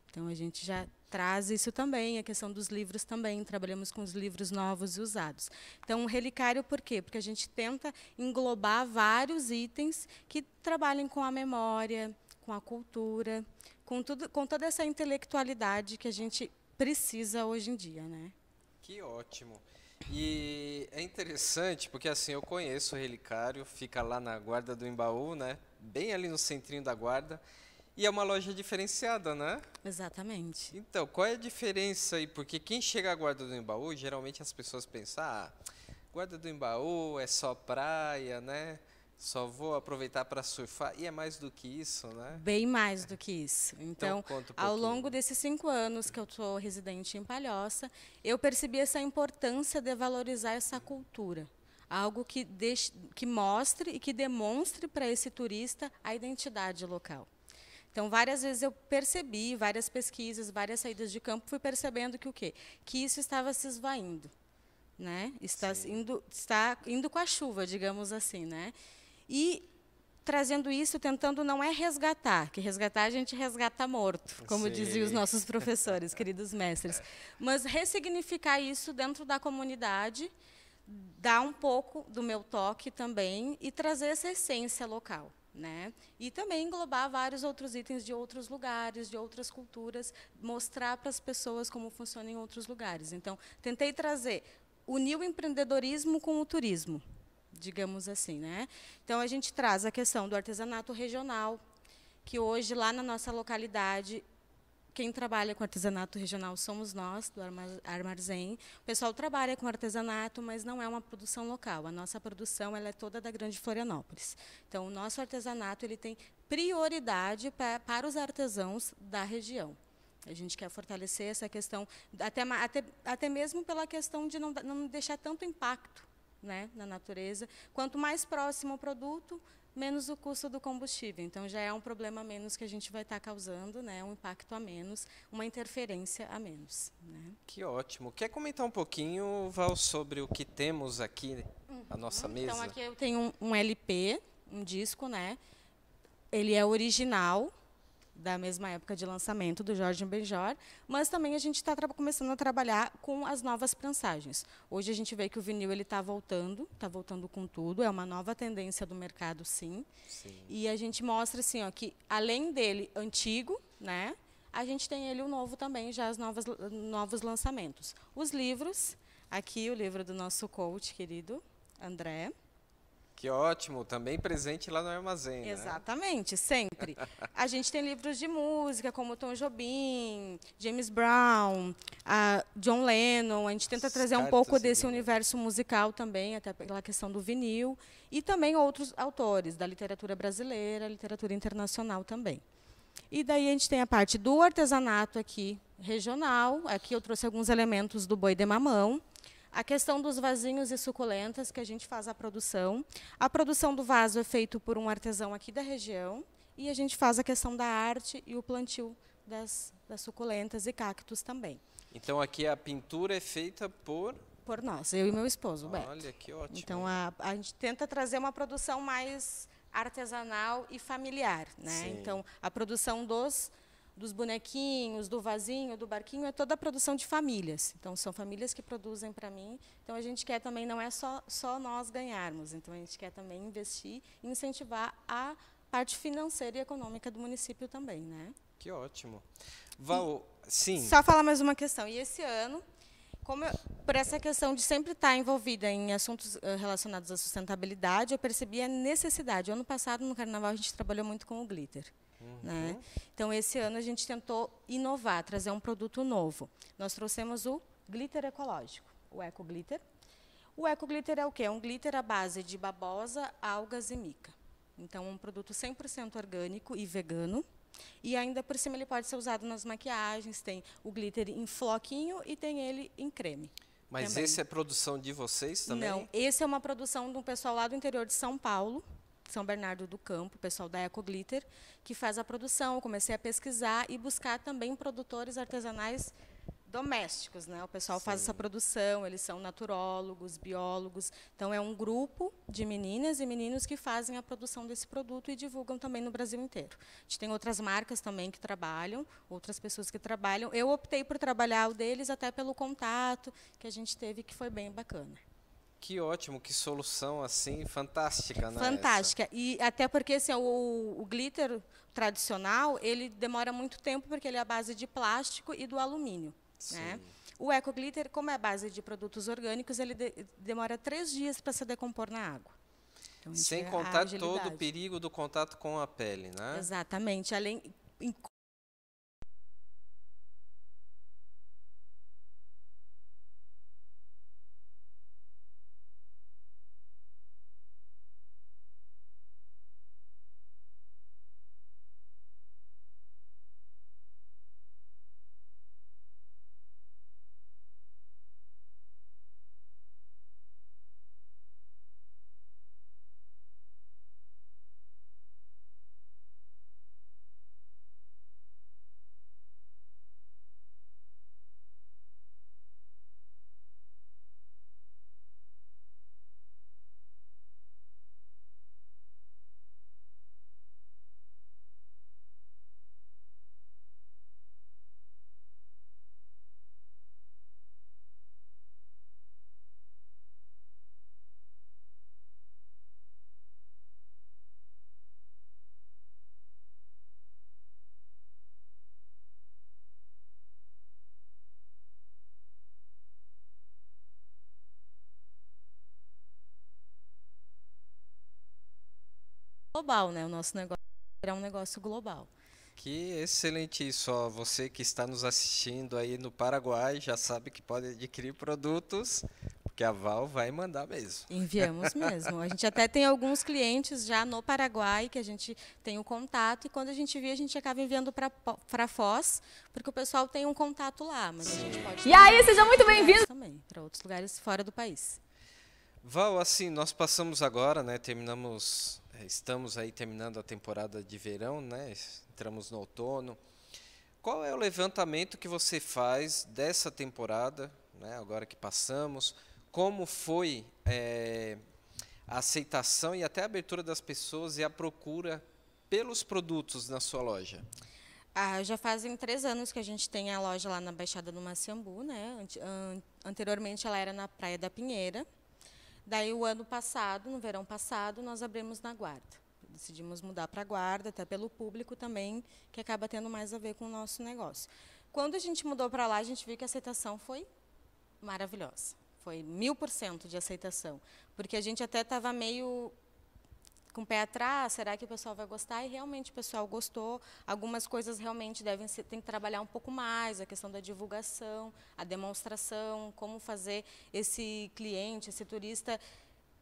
Então a gente já traz isso também, a questão dos livros também, trabalhamos com os livros novos e usados. Então, um relicário por quê? Porque a gente tenta englobar vários itens que trabalhem com a memória, com a cultura, com, tudo, com toda essa intelectualidade que a gente precisa hoje em dia, né? Que ótimo. E é interessante porque assim eu conheço o relicário, fica lá na guarda do Embaú, né? Bem ali no centrinho da guarda. E é uma loja diferenciada, né? Exatamente. Então, qual é a diferença aí? Porque quem chega a Guarda do Embaú, geralmente as pessoas pensam, ah, Guarda do Embaú é só praia, né? Só vou aproveitar para surfar. E é mais do que isso, né? Bem mais do que isso. Então, então um ao longo desses cinco anos que eu estou residente em Palhoça, eu percebi essa importância de valorizar essa cultura algo que, deixe, que mostre e que demonstre para esse turista a identidade local. Então, várias vezes eu percebi, várias pesquisas, várias saídas de campo, fui percebendo que o quê? Que isso estava se esvaindo, né? Está indo, está indo com a chuva, digamos assim, né? E trazendo isso, tentando não é resgatar, que resgatar a gente resgata morto, como Sim. diziam os nossos professores, queridos mestres, é. mas ressignificar isso dentro da comunidade, dar um pouco do meu toque também e trazer essa essência local. Né? E também englobar vários outros itens de outros lugares, de outras culturas, mostrar para as pessoas como funciona em outros lugares. Então, tentei trazer, unir o empreendedorismo com o turismo, digamos assim. Né? Então, a gente traz a questão do artesanato regional, que hoje, lá na nossa localidade, quem trabalha com artesanato regional somos nós, do Armazém. O pessoal trabalha com artesanato, mas não é uma produção local. A nossa produção ela é toda da Grande Florianópolis. Então, o nosso artesanato ele tem prioridade pra, para os artesãos da região. A gente quer fortalecer essa questão, até, até, até mesmo pela questão de não, não deixar tanto impacto né, na natureza. Quanto mais próximo o produto, menos o custo do combustível. Então já é um problema a menos que a gente vai estar causando, né? Um impacto a menos, uma interferência a menos. Né? Que ótimo. Quer comentar um pouquinho, Val, sobre o que temos aqui na uhum. nossa então, mesa? Então aqui eu tenho um, um LP, um disco, né? Ele é original, da mesma época de lançamento do Jorge Benjor, mas também a gente está começando a trabalhar com as novas prensagens. Hoje a gente vê que o vinil ele está voltando, está voltando com tudo, é uma nova tendência do mercado, sim. sim. E a gente mostra assim, ó, que além dele antigo, né, a gente tem ele o novo também, já os novos, novos lançamentos. Os livros, aqui o livro do nosso coach querido, André. Que é ótimo, também presente lá no armazém. Né? Exatamente, né? sempre. A gente tem livros de música, como Tom Jobim, James Brown, John Lennon. A gente tenta trazer um pouco desse universo musical também, até pela questão do vinil. E também outros autores, da literatura brasileira, literatura internacional também. E daí a gente tem a parte do artesanato aqui, regional. Aqui eu trouxe alguns elementos do boi de mamão a questão dos vasinhos e suculentas, que a gente faz a produção. A produção do vaso é feito por um artesão aqui da região. E a gente faz a questão da arte e o plantio das, das suculentas e cactos também. Então, aqui a pintura é feita por por nós, eu e meu esposo, Olha, Beto. que ótimo. Então, a, a gente tenta trazer uma produção mais artesanal e familiar, né? Sim. Então, a produção dos dos bonequinhos, do vasinho, do barquinho, é toda a produção de famílias. Então, são famílias que produzem para mim. Então, a gente quer também, não é só, só nós ganharmos, então, a gente quer também investir e incentivar a parte financeira e econômica do município também. Né? Que ótimo. Val, sim. Só falar mais uma questão. E esse ano, como eu, por essa questão de sempre estar envolvida em assuntos eh, relacionados à sustentabilidade, eu percebi a necessidade. Ano passado, no carnaval, a gente trabalhou muito com o glitter. Né? Uhum. Né? Então, esse ano a gente tentou inovar, trazer um produto novo. Nós trouxemos o glitter ecológico, o Eco Glitter. O Eco Glitter é o quê? É um glitter à base de babosa, algas e mica. Então, um produto 100% orgânico e vegano. E ainda por cima ele pode ser usado nas maquiagens, tem o glitter em floquinho e tem ele em creme. Mas também. esse é produção de vocês também? Não, esse é uma produção de um pessoal lá do interior de São Paulo, são Bernardo do Campo, o pessoal da Eco Glitter, que faz a produção. Eu comecei a pesquisar e buscar também produtores artesanais domésticos, né? O pessoal Sim. faz essa produção, eles são naturólogos, biólogos. Então é um grupo de meninas e meninos que fazem a produção desse produto e divulgam também no Brasil inteiro. A gente tem outras marcas também que trabalham, outras pessoas que trabalham. Eu optei por trabalhar o deles até pelo contato que a gente teve, que foi bem bacana. Que ótimo, que solução assim, fantástica, né? Fantástica. Essa? E até porque assim, o, o, glitter tradicional, ele demora muito tempo porque ele é a base de plástico e do alumínio. Sim. Né? O Eco Glitter, como é a base de produtos orgânicos, ele de, demora três dias para se decompor na água. Então, Sem é contar todo o perigo do contato com a pele, né? Exatamente. Além, global, né? O nosso negócio será é um negócio global. Que excelente isso, ó. Você que está nos assistindo aí no Paraguai já sabe que pode adquirir produtos, porque a Val vai mandar mesmo. Enviamos mesmo. A gente até tem alguns clientes já no Paraguai que a gente tem o um contato e quando a gente via a gente acaba enviando para Foz, porque o pessoal tem um contato lá, mas a gente pode E aí, seja muito bem-vindo também para outros lugares fora do país. Val, assim, nós passamos agora, né? Terminamos estamos aí terminando a temporada de verão, né? Entramos no outono. Qual é o levantamento que você faz dessa temporada, né? Agora que passamos, como foi é, a aceitação e até a abertura das pessoas e a procura pelos produtos na sua loja? Ah, já fazem três anos que a gente tem a loja lá na Baixada do Maciambu, né? Anteriormente ela era na Praia da Pinheira. Daí, o ano passado, no verão passado, nós abrimos na Guarda. Decidimos mudar para a Guarda, até pelo público também, que acaba tendo mais a ver com o nosso negócio. Quando a gente mudou para lá, a gente viu que a aceitação foi maravilhosa. Foi mil por cento de aceitação. Porque a gente até estava meio com o pé atrás, será que o pessoal vai gostar? E realmente o pessoal gostou. Algumas coisas realmente devem ser, tem que trabalhar um pouco mais, a questão da divulgação, a demonstração, como fazer esse cliente, esse turista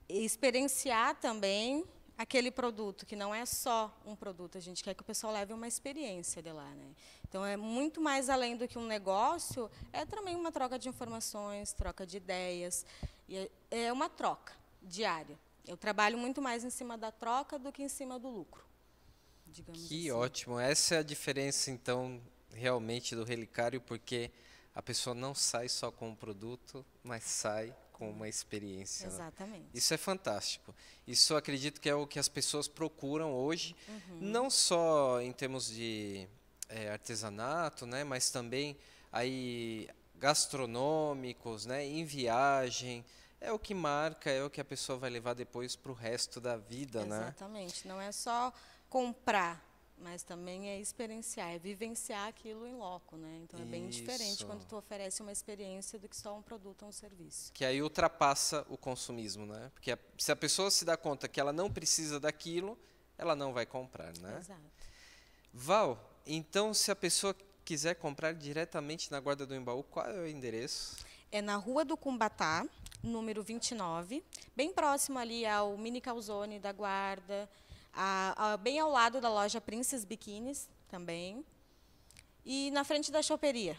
experienciar também aquele produto, que não é só um produto, a gente quer que o pessoal leve uma experiência de lá, né? Então é muito mais além do que um negócio, é também uma troca de informações, troca de ideias, é, é uma troca diária. Eu trabalho muito mais em cima da troca do que em cima do lucro. Digamos que assim. ótimo. Essa é a diferença, então, realmente do relicário, porque a pessoa não sai só com o produto, mas sai com uma experiência. Né? Exatamente. Né? Isso é fantástico. Isso acredito que é o que as pessoas procuram hoje, uhum. não só em termos de é, artesanato, né, mas também aí gastronômicos, né, em viagem, é o que marca, é o que a pessoa vai levar depois para o resto da vida, Exatamente. né? Exatamente. Não é só comprar, mas também é experienciar, é vivenciar aquilo em loco, né? Então é Isso. bem diferente quando tu oferece uma experiência do que só um produto ou um serviço. Que aí ultrapassa o consumismo, né? Porque a, se a pessoa se dá conta que ela não precisa daquilo, ela não vai comprar, né? Exato. Val, então se a pessoa quiser comprar diretamente na Guarda do Embaú, qual é o endereço? É na Rua do Cumbatá, número 29, bem próximo ali ao Mini Calzone da Guarda, a, a, bem ao lado da loja Princess Bikinis também, e na frente da choperia.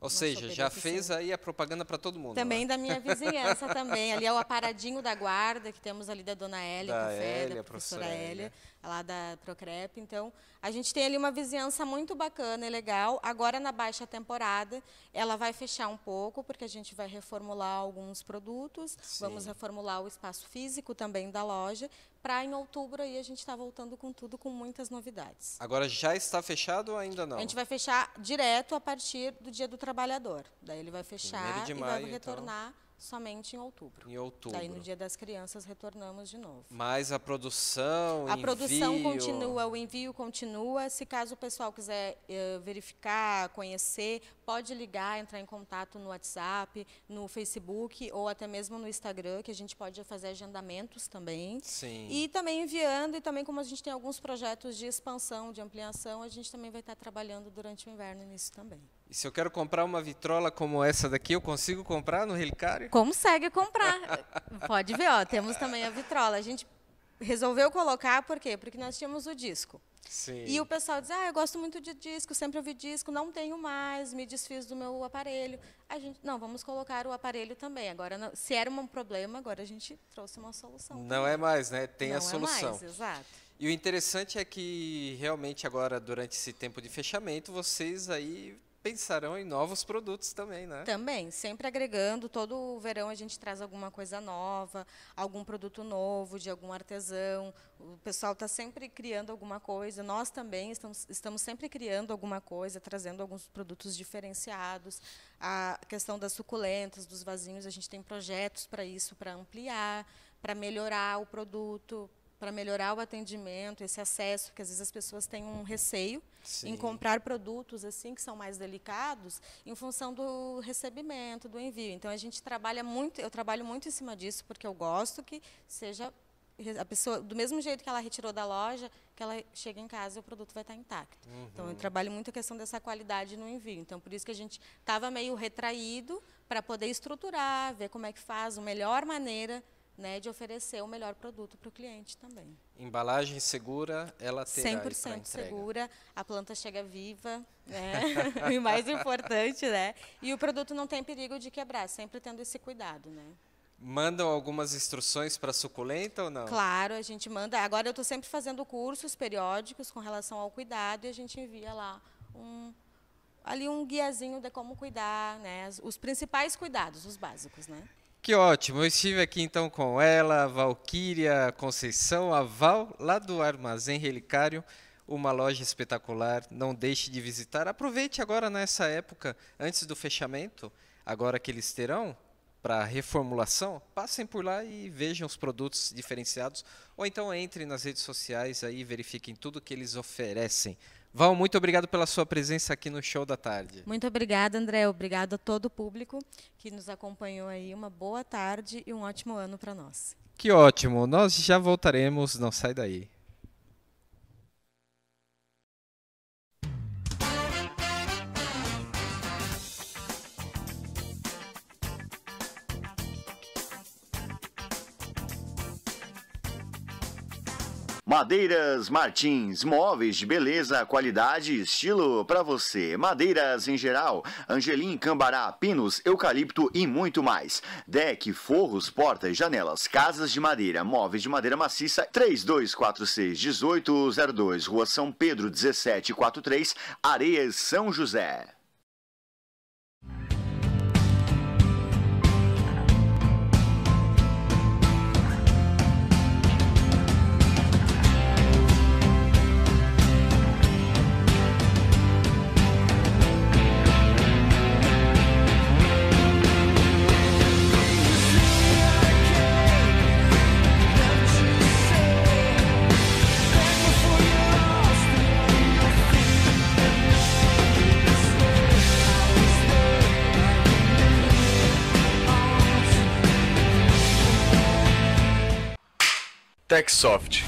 Ou Uma seja, já fez aí a propaganda para todo mundo. Também né? da minha vizinhança também. Ali é o aparadinho da guarda que temos ali da dona Hélia, da Café, Hélia, da professora, professora Hélia. Hélia lá da Procrep. Então, a gente tem ali uma vizinhança muito bacana e legal. Agora, na baixa temporada, ela vai fechar um pouco, porque a gente vai reformular alguns produtos, Sim. vamos reformular o espaço físico também da loja, para em outubro aí a gente está voltando com tudo, com muitas novidades. Agora, já está fechado ou ainda não? A gente vai fechar direto a partir do Dia do Trabalhador. Daí ele vai fechar e vai então. retornar... Então somente em outubro. Em outubro. Daí no Dia das Crianças retornamos de novo. Mas a produção, a envio... produção continua, o envio continua. Se caso o pessoal quiser uh, verificar, conhecer, pode ligar, entrar em contato no WhatsApp, no Facebook ou até mesmo no Instagram, que a gente pode fazer agendamentos também. Sim. E também enviando e também como a gente tem alguns projetos de expansão, de ampliação, a gente também vai estar trabalhando durante o inverno nisso também. E se eu quero comprar uma vitrola como essa daqui, eu consigo comprar no Relicário? Consegue comprar. Pode ver, ó, temos também a vitrola. A gente resolveu colocar, por quê? Porque nós tínhamos o disco. Sim. E o pessoal diz, ah, eu gosto muito de disco, sempre ouvi disco, não tenho mais, me desfiz do meu aparelho. A gente, não, vamos colocar o aparelho também. Agora, não, se era um problema, agora a gente trouxe uma solução. Não é mais, né? Tem não a solução. Não é mais, exato. E o interessante é que, realmente, agora, durante esse tempo de fechamento, vocês aí pensarão em novos produtos também, né? Também, sempre agregando. Todo o verão a gente traz alguma coisa nova, algum produto novo de algum artesão. O pessoal está sempre criando alguma coisa. Nós também estamos, estamos sempre criando alguma coisa, trazendo alguns produtos diferenciados. A questão das suculentas, dos vasinhos, a gente tem projetos para isso, para ampliar, para melhorar o produto, para melhorar o atendimento, esse acesso, porque às vezes as pessoas têm um receio Sim. em comprar produtos assim que são mais delicados em função do recebimento, do envio. Então a gente trabalha muito, eu trabalho muito em cima disso porque eu gosto que seja a pessoa do mesmo jeito que ela retirou da loja, que ela chega em casa o produto vai estar intacto. Uhum. Então eu uhum. trabalho muito a questão dessa qualidade no envio. Então por isso que a gente estava meio retraído para poder estruturar, ver como é que faz, a melhor maneira né, de oferecer o melhor produto para o cliente também. Embalagem segura, ela terá 100% segura, a planta chega viva, né? mais importante, né? E o produto não tem perigo de quebrar, sempre tendo esse cuidado, né? Mandam algumas instruções para suculenta ou não? Claro, a gente manda. Agora eu estou sempre fazendo cursos periódicos com relação ao cuidado e a gente envia lá um, ali um guiazinho de como cuidar, né? Os principais cuidados, os básicos, né? Que ótimo! Eu estive aqui então com ela, Valquíria Conceição, a Val, lá do Armazém Relicário, uma loja espetacular. Não deixe de visitar. Aproveite agora nessa época, antes do fechamento, agora que eles terão para reformulação, passem por lá e vejam os produtos diferenciados, ou então entre nas redes sociais aí e verifiquem tudo que eles oferecem. Val, muito obrigado pela sua presença aqui no Show da Tarde. Muito obrigada, André. Obrigado a todo o público que nos acompanhou aí. Uma boa tarde e um ótimo ano para nós. Que ótimo. Nós já voltaremos. Não sai daí. Madeiras Martins, móveis de beleza, qualidade e estilo para você. Madeiras em geral, angelim, cambará, pinos, eucalipto e muito mais. Deck, forros, portas, janelas, casas de madeira, móveis de madeira maciça. 3246 1802, Rua São Pedro 1743, Areias São José. TechSoft.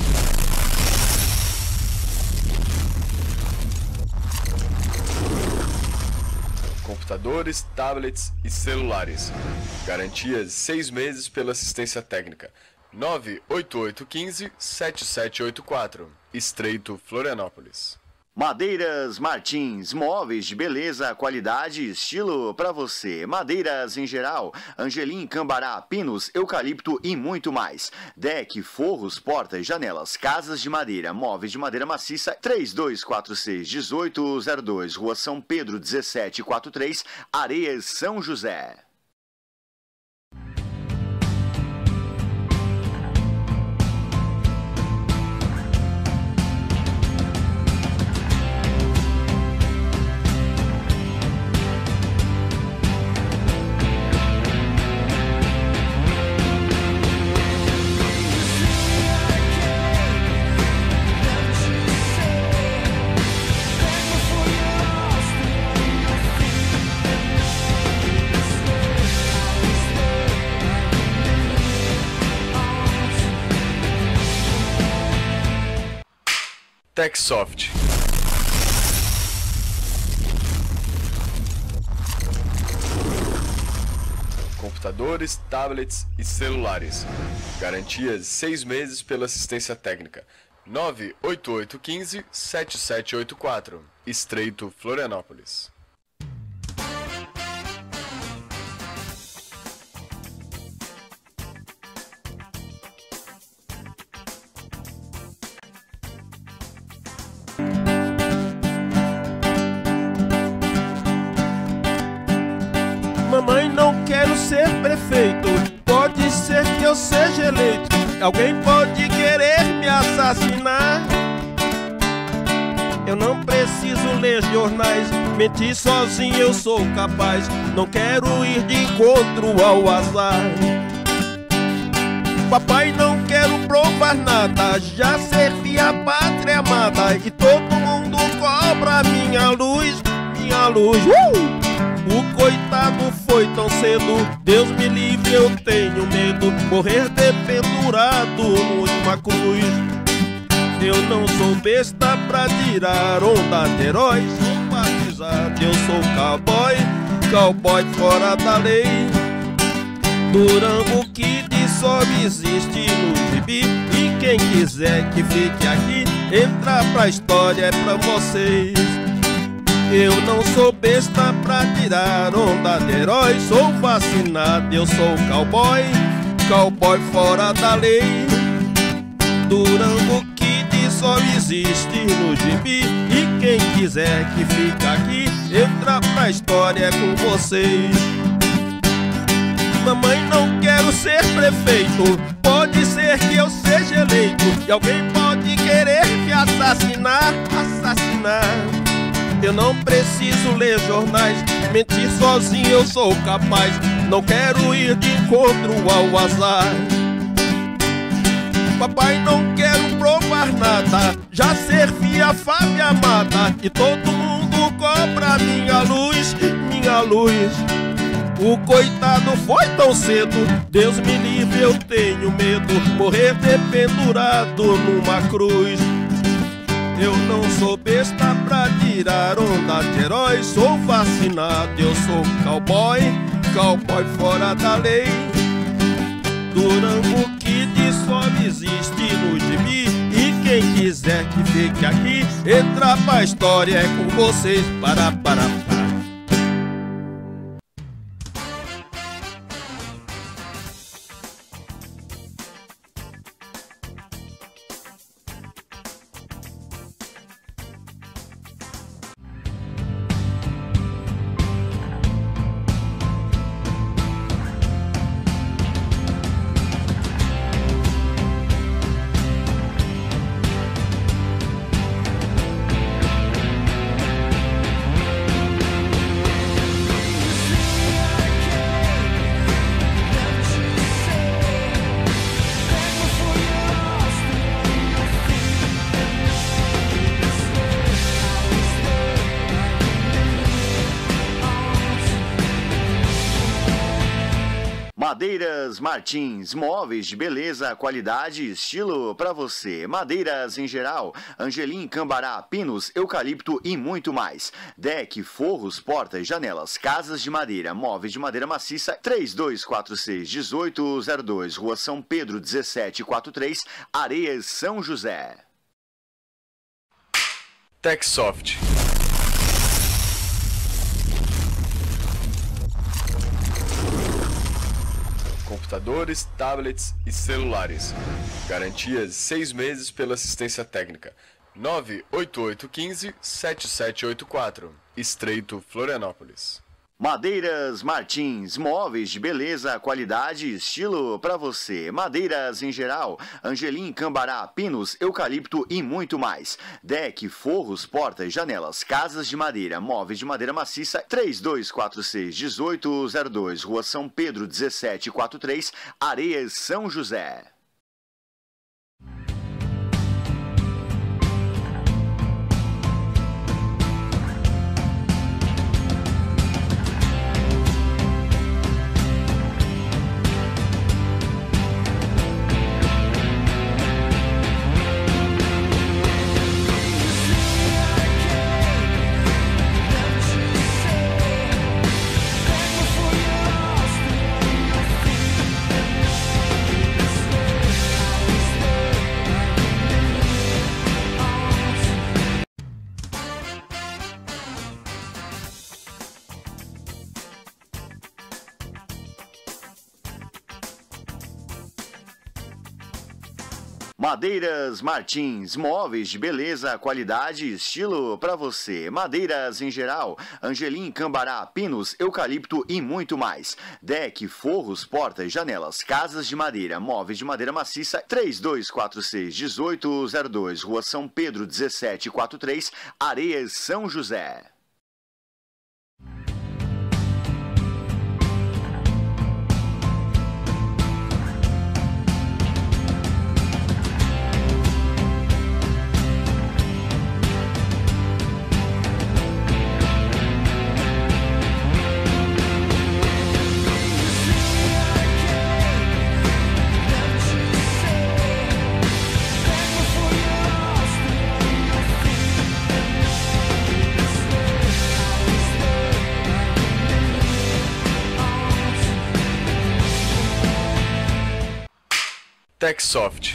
Computadores, tablets e celulares. Garantias 6 meses pela assistência técnica. 98815 7784. Estreito Florianópolis. Madeiras Martins, móveis de beleza, qualidade e estilo para você. Madeiras em geral, angelim, cambará, pinos, eucalipto e muito mais. Deck, forros, portas, janelas, casas de madeira, móveis de madeira maciça, 3246-1802, Rua São Pedro 1743, Areias, São José. Microsoft. Computadores, tablets e celulares. Garantias 6 meses pela assistência técnica. 98815 7784. Estreito Florianópolis. ser prefeito, pode ser que eu seja eleito. Alguém pode querer me assassinar. Eu não preciso ler jornais, mentir sozinho eu sou capaz. Não quero ir de encontro ao azar. Papai, não quero provar nada, já servi a pátria amada e todo mundo cobra minha luz, minha luz. Uh! O coitado foi tão cedo, Deus me livre, eu tenho medo. Morrer dependurado numa cruz. Eu não sou besta pra tirar onda de heróis. Sou batizado, eu sou cowboy, cowboy fora da lei. Durango que de sobe existe no gibi. E quem quiser que fique aqui, entra pra história, é pra vocês. Eu não sou besta pra tirar onda de herói. Sou fascinado, eu sou cowboy, cowboy fora da lei. Durango Kid só existe no gibi. E quem quiser que fica aqui, entra pra história com vocês. Mamãe, não quero ser prefeito. Pode ser que eu seja eleito. E alguém pode querer me assassinar, assassinar. Eu não preciso ler jornais, mentir sozinho eu sou capaz. Não quero ir de encontro ao azar. Papai, não quero provar nada. Já servi a Fábia Mata e todo mundo cobra minha luz, minha luz. O coitado foi tão cedo, Deus me livre, eu tenho medo. Morrer dependurado numa cruz. Eu não sou besta pra tirar onda de herói, sou fascinado, eu sou cowboy, cowboy fora da lei. Durango que só existe no gibi e quem quiser que fique aqui, entra pra história é com vocês, para para para. Martins, móveis de beleza, qualidade e estilo para você. Madeiras em geral, angelim, cambará, pinos, eucalipto e muito mais. Deck, forros, portas, janelas, casas de madeira, móveis de madeira maciça, 3246-1802, Rua São Pedro 1743, Areias, São José. TechSoft. computadores, tablets e celulares. Garantia 6 meses pela assistência técnica. 98815 7784, Estreito Florianópolis. Madeiras Martins, móveis de beleza, qualidade e estilo para você. Madeiras em geral, angelim, cambará, pinos, eucalipto e muito mais. Deck, forros, portas, janelas, casas de madeira, móveis de madeira maciça, 3246-1802, Rua São Pedro 1743, Areias, São José. Madeiras Martins, móveis de beleza, qualidade e estilo para você. Madeiras em geral, angelim, cambará, pinos, eucalipto e muito mais. Deck, forros, portas, janelas, casas de madeira, móveis de madeira maciça, 3246 1802, Rua São Pedro 1743, Areias São José. Microsoft.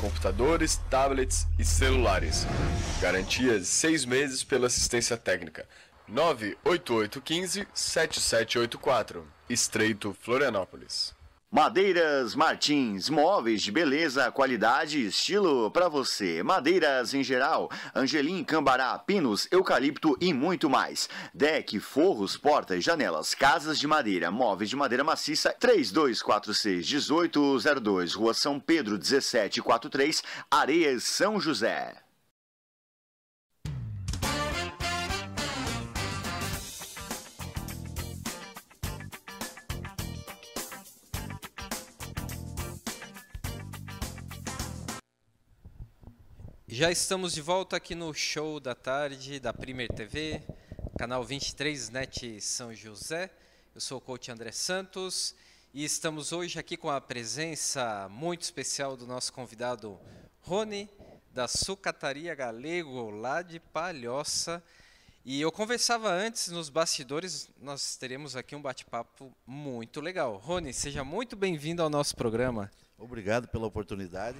Computadores, tablets e celulares. Garantia de 6 meses pela assistência técnica. 98815 7784. Estreito Florianópolis. Madeiras Martins, móveis de beleza, qualidade e estilo para você. Madeiras em geral, angelim, cambará, pinos, eucalipto e muito mais. Deck, forros, portas, janelas, casas de madeira, móveis de madeira maciça. 3246 1802, Rua São Pedro 1743, Areias São José. Já estamos de volta aqui no show da tarde da Primer TV, canal 23 Net São José. Eu sou o coach André Santos e estamos hoje aqui com a presença muito especial do nosso convidado Rony, da Sucataria Galego, lá de Palhoça. E eu conversava antes nos bastidores, nós teremos aqui um bate-papo muito legal. Rony, seja muito bem-vindo ao nosso programa. Obrigado pela oportunidade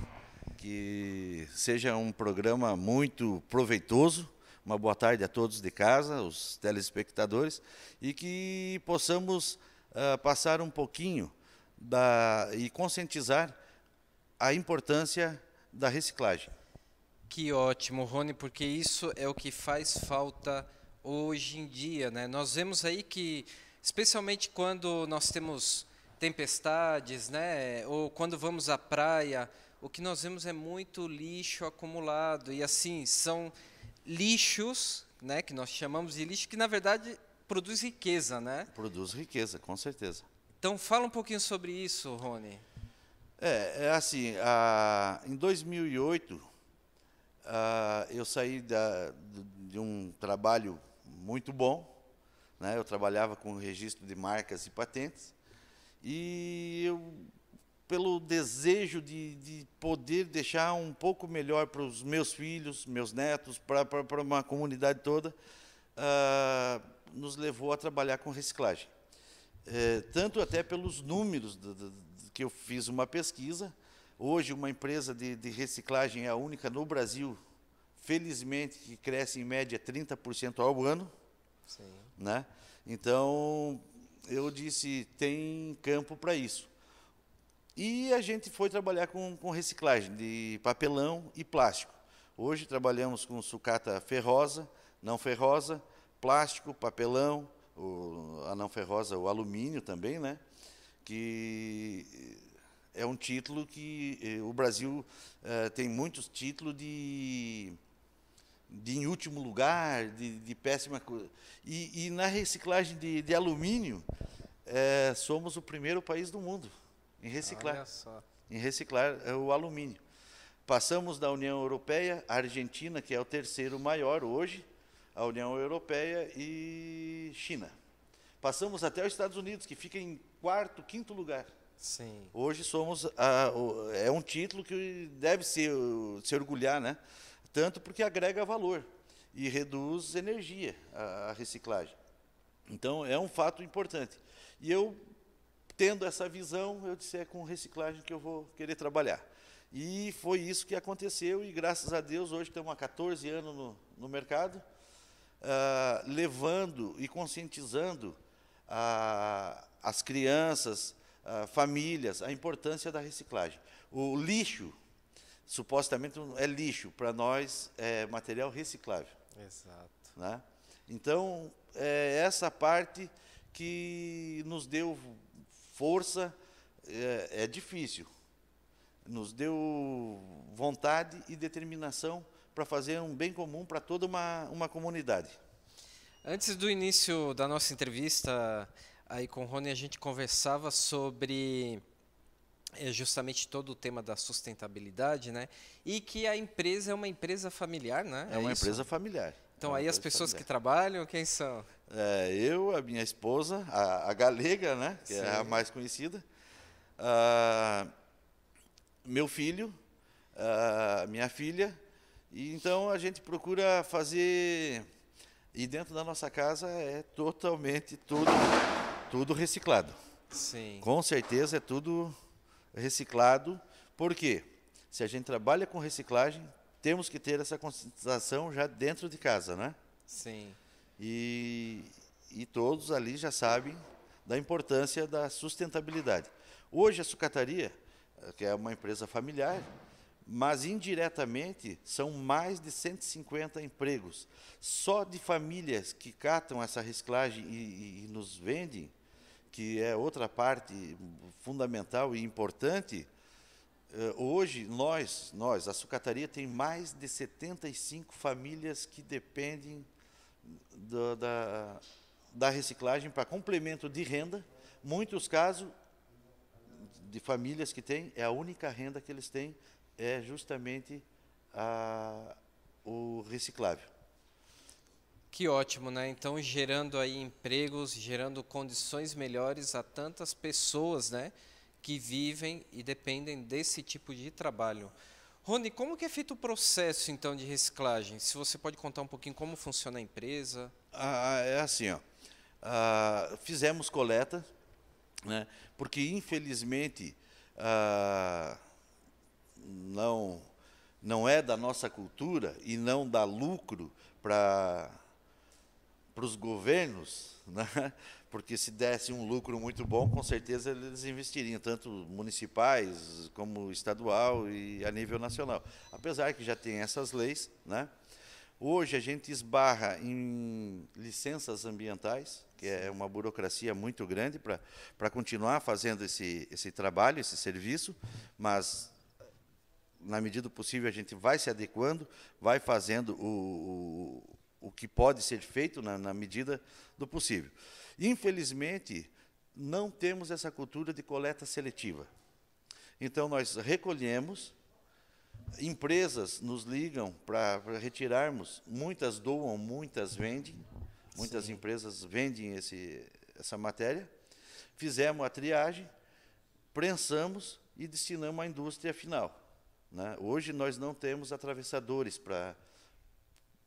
que seja um programa muito proveitoso. Uma boa tarde a todos de casa, os telespectadores, e que possamos uh, passar um pouquinho da, e conscientizar a importância da reciclagem. Que ótimo, Rony, porque isso é o que faz falta hoje em dia. Né? Nós vemos aí que, especialmente quando nós temos tempestades, né? ou quando vamos à praia, o que nós vemos é muito lixo acumulado. E assim, são lixos, né, que nós chamamos de lixo, que na verdade produz riqueza, né? Produz riqueza, com certeza. Então fala um pouquinho sobre isso, Rony. É, é assim, a, em 2008, a, eu saí da, de um trabalho muito bom, né? eu trabalhava com registro de marcas e patentes, e eu pelo desejo de, de poder deixar um pouco melhor para os meus filhos, meus netos, para uma comunidade toda, uh, nos levou a trabalhar com reciclagem. É, tanto até pelos números do, do, do, que eu fiz uma pesquisa. Hoje, uma empresa de, de reciclagem é a única no Brasil, felizmente, que cresce em média 30% ao ano. Sim. Né? Então, eu disse, tem campo para isso. E a gente foi trabalhar com, com reciclagem de papelão e plástico. Hoje trabalhamos com sucata ferrosa, não ferrosa, plástico, papelão, o, a não ferrosa, o alumínio também, né? que é um título que eh, o Brasil eh, tem muitos títulos de, de em último lugar, de, de péssima coisa. E, e, na reciclagem de, de alumínio, eh, somos o primeiro país do mundo em reciclar. Em reciclar é o alumínio. Passamos da União Europeia, a Argentina, que é o terceiro maior hoje, a União Europeia e China. Passamos até os Estados Unidos, que fica em quarto, quinto lugar. Sim. Hoje somos a, o, é um título que deve se, se orgulhar, né? Tanto porque agrega valor e reduz energia a, a reciclagem. Então é um fato importante. E eu tendo essa visão, eu disse, é com reciclagem que eu vou querer trabalhar. E foi isso que aconteceu, e graças a Deus, hoje estamos há 14 anos no, no mercado, ah, levando e conscientizando ah, as crianças, ah, famílias, a importância da reciclagem. O lixo, supostamente, é lixo, para nós é material reciclável. Exato. Né? Então, é essa parte que nos deu força, é, é difícil. Nos deu vontade e determinação para fazer um bem comum para toda uma, uma comunidade. Antes do início da nossa entrevista aí com o Rony, a gente conversava sobre eh, justamente todo o tema da sustentabilidade, né? E que a empresa é uma empresa familiar, né? É, é uma isso? empresa familiar. Então aí as pessoas que trabalham, quem são? É, eu, a minha esposa, a, a galega, né? Que Sim. é a mais conhecida. Uh, meu filho, uh, minha filha. E, então a gente procura fazer. E dentro da nossa casa é totalmente tudo, tudo reciclado. Sim. Com certeza é tudo reciclado. Por quê? Se a gente trabalha com reciclagem, temos que ter essa conscientização já dentro de casa, né? Sim. E, e todos ali já sabem da importância da sustentabilidade. Hoje a sucataria, eh, que é uma empresa familiar, mas indiretamente são mais de 150 empregos. Só de famílias que catam essa reciclagem e, e nos vendem, que é outra parte fundamental e importante, eh, hoje nós, nós, a sucataria tem mais de 75 famílias que dependem do, da, da reciclagem para complemento de renda. Muitos casos de famílias que têm, é a única renda que eles têm é justamente a, o reciclável. Que ótimo, né? Então, gerando aí empregos, gerando condições melhores a tantas pessoas, né? que vivem e dependem desse tipo de trabalho. Rony, como que é feito o processo então de reciclagem? Se você pode contar um pouquinho como funciona a empresa? Ah, ah é assim, ó. Ah, fizemos coleta, né? Porque infelizmente ah, não não é da nossa cultura e não dá lucro para para os governos, né? porque se desse um lucro muito bom, com certeza eles investiriam, tanto municipais como estadual e a nível nacional. Apesar que já tem essas leis, né? Hoje a gente esbarra em licenças ambientais, que é uma burocracia muito grande para continuar fazendo esse, esse trabalho, esse serviço, mas na medida do possível a gente vai se adequando, vai fazendo o, o, o que pode ser feito na, na medida do possível. Infelizmente, não temos essa cultura de coleta seletiva. Então, nós recolhemos, empresas nos ligam para retirarmos, muitas doam, muitas vendem, muitas Sim. empresas vendem esse, essa matéria. Fizemos a triagem, prensamos e destinamos à indústria final. Né? Hoje nós não temos atravessadores para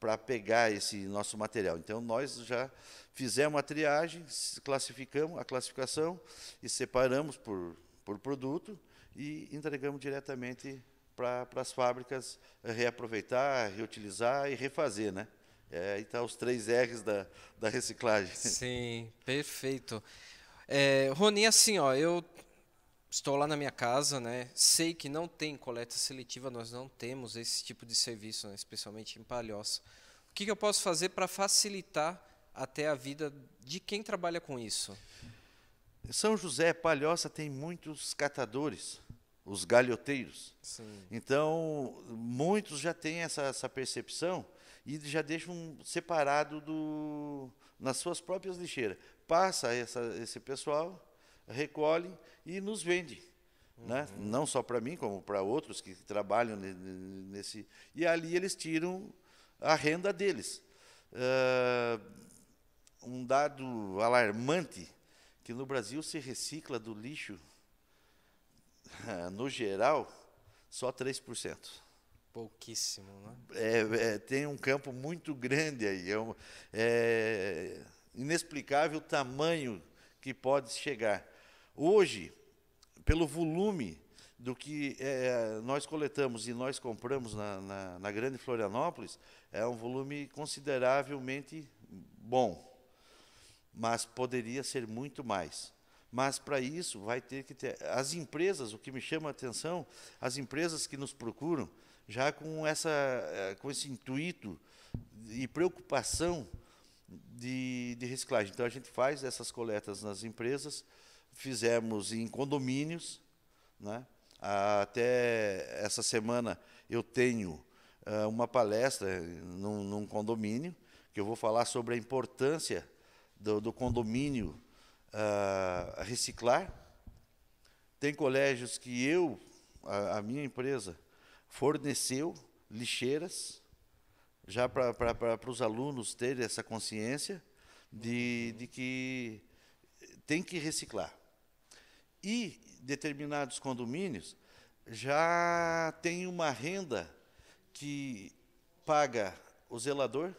para pegar esse nosso material. Então, nós já fizemos a triagem, classificamos a classificação e separamos por, por produto e entregamos diretamente para as fábricas reaproveitar, reutilizar e refazer, né? É, aí está os três R's da, da reciclagem. Sim, perfeito. É, Rony, assim, ó, eu estou lá na minha casa, né? Sei que não tem coleta seletiva, nós não temos esse tipo de serviço, né? especialmente em Palhoça. O que, que eu posso fazer para facilitar até a vida de quem trabalha com isso? São José, Palhoça tem muitos catadores, os galhoteiros. Sim. Então, muitos já têm essa, essa percepção e já deixam separado do, nas suas próprias lixeiras. Passa essa, esse pessoal recolhe e nos vende. Né? Uhum. Né? Não só para mim, como para outros que trabalham nesse. E ali eles tiram a renda deles. Uh, um dado alarmante que no Brasil se recicla do lixo, no geral, só 3%. Pouquíssimo, né? É, é, tem um campo muito grande aí. É, um, é, inexplicável o tamanho que pode chegar. Hoje, pelo volume do que é, nós coletamos e nós compramos na, na, na, Grande Florianópolis, é um volume consideravelmente bom, mas poderia ser muito mais. Mas para isso vai ter que ter as empresas. O que me chama a atenção, as empresas que nos procuram já com essa, eh, com esse intuito e preocupação de, de reciclagem. Então a gente faz essas coletas nas empresas fizemos em condomínios. Né? Até essa semana eu tenho uh, uma palestra num, num, condomínio, que eu vou falar sobre a importância do, do condomínio uh, reciclar. Tem colégios que eu, a, a minha empresa, forneceu lixeiras já para os alunos terem essa consciência de, de que tem que reciclar. E determinados condomínios já têm uma renda que paga o zelador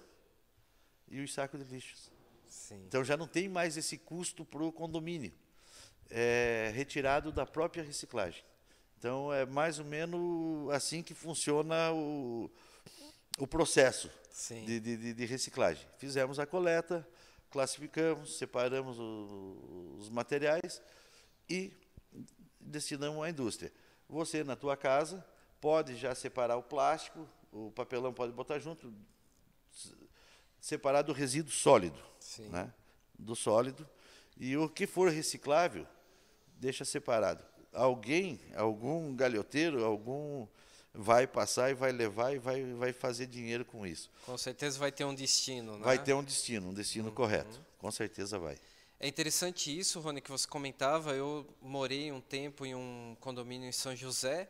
e os sacos de lixos. Sim. Então já não tem mais esse custo para o condomínio, é, retirado da própria reciclagem. Então é mais ou menos assim que funciona o, o processo de, de, de, reciclagem. Fizemos a coleta, classificamos, separamos o, os materiais e destinamos à indústria. Você, na tua casa, pode já separar o plástico, o papelão pode botar junto, separar do resíduo sólido. Sim. Né? Do sólido. E o que for reciclável, deixa separado. Alguém, algum galhoteiro, algum vai passar e vai levar e vai, vai fazer dinheiro com isso. Com certeza vai ter um destino, né? Vai ter um destino, um destino uhum. correto. Com certeza vai. É interessante isso, Rony, que você comentava. Eu morei um tempo em um condomínio em São José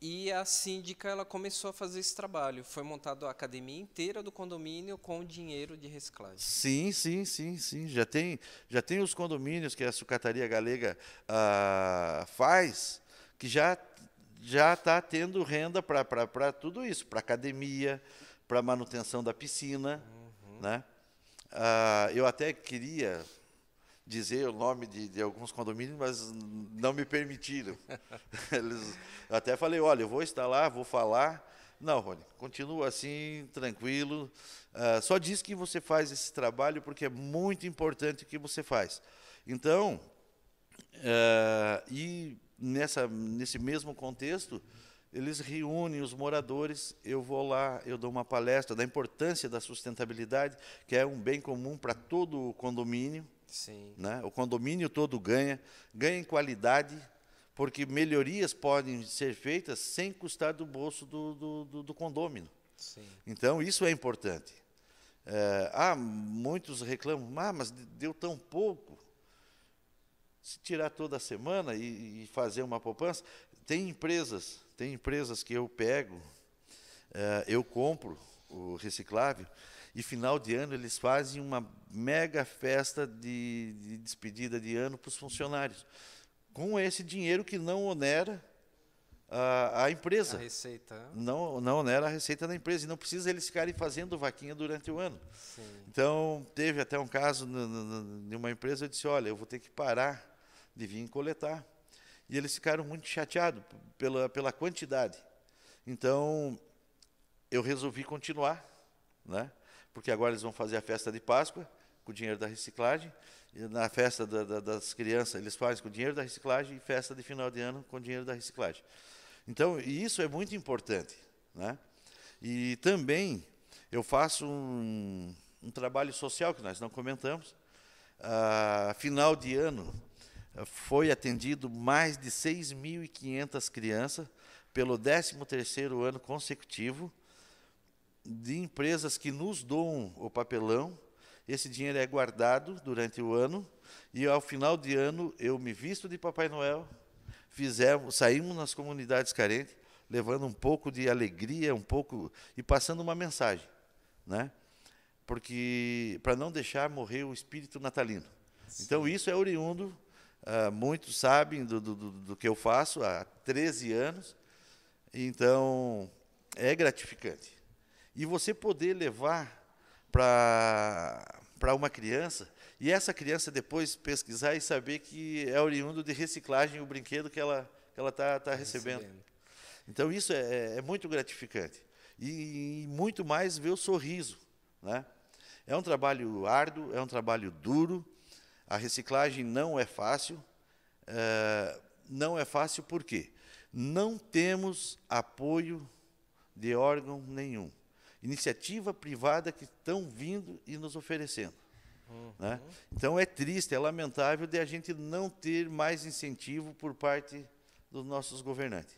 e a síndica ela começou a fazer esse trabalho. Foi montada a academia inteira do condomínio com o dinheiro de reciclagem. Sim, sim, sim, sim. Já tem, já tem os condomínios que a sucataria galega ah, faz que já já está tendo renda para tudo isso, para academia, para manutenção da piscina, uhum. né? Ah, eu até queria dizer o nome de, de alguns condomínios, mas não me permitiram. Eles, até falei, olha, eu vou estar lá, vou falar. Não, Rony, continua assim, tranquilo. Uh, só diz que você faz esse trabalho porque é muito importante o que você faz. Então, uh, e nessa, nesse mesmo contexto, eles reúnem os moradores, eu vou lá, eu dou uma palestra da importância da sustentabilidade, que é um bem comum para todo o condomínio. Sim. Né? O condomínio todo ganha, ganha em qualidade, porque melhorias podem ser feitas sem custar do bolso do, do, do, do condômino. Sim. Então, isso é importante. É, ah, muitos reclamam, ah, mas deu tão pouco. Se tirar toda a semana e, e fazer uma poupança, tem empresas, tem empresas que eu pego, é, eu compro o reciclável, e final de ano eles fazem uma mega festa de, de despedida de ano para os funcionários. Com esse dinheiro que não onera a, a empresa. A receita. Né? Não, não onera a receita da empresa. E não precisa eles ficarem fazendo vaquinha durante o ano. Sim. Então, teve até um caso de uma empresa, eu disse, olha, eu vou ter que parar de vir coletar. E eles ficaram muito chateados pela, pela quantidade. Então, eu resolvi continuar, né? porque agora eles vão fazer a festa de Páscoa com o dinheiro da reciclagem, e na festa da, da, das crianças eles fazem com o dinheiro da reciclagem e festa de final de ano com o dinheiro da reciclagem. Então, isso é muito importante. Né? E também eu faço um, um trabalho social que nós não comentamos. Ah, final de ano, eh, foi atendido mais de 6.500 crianças pelo 13º ano consecutivo de empresas que nos doam o papelão. Esse dinheiro é guardado durante o ano e ao final de ano eu me visto de Papai Noel. Fizemos, saímos nas comunidades carentes, levando um pouco de alegria, um pouco e passando uma mensagem, né? Porque para não deixar morrer o espírito natalino. Sim. Então isso é oriundo. Uh, muitos sabem do, do, do que eu faço há 13 anos. Então é gratificante. E você poder levar para uma criança, e essa criança depois pesquisar e saber que é oriundo de reciclagem o brinquedo que ela que ela está tá, tá recebendo. recebendo. Então isso é, é, é muito gratificante e, e, muito mais ver o sorriso, né? É um trabalho árduo, é um trabalho duro. A reciclagem não é fácil. É, não é fácil por quê? Não temos apoio de órgão nenhum iniciativa privada que estão vindo e nos oferecendo. Uhum. Né? Então é triste, é lamentável de a gente não ter mais incentivo por parte dos nossos governantes.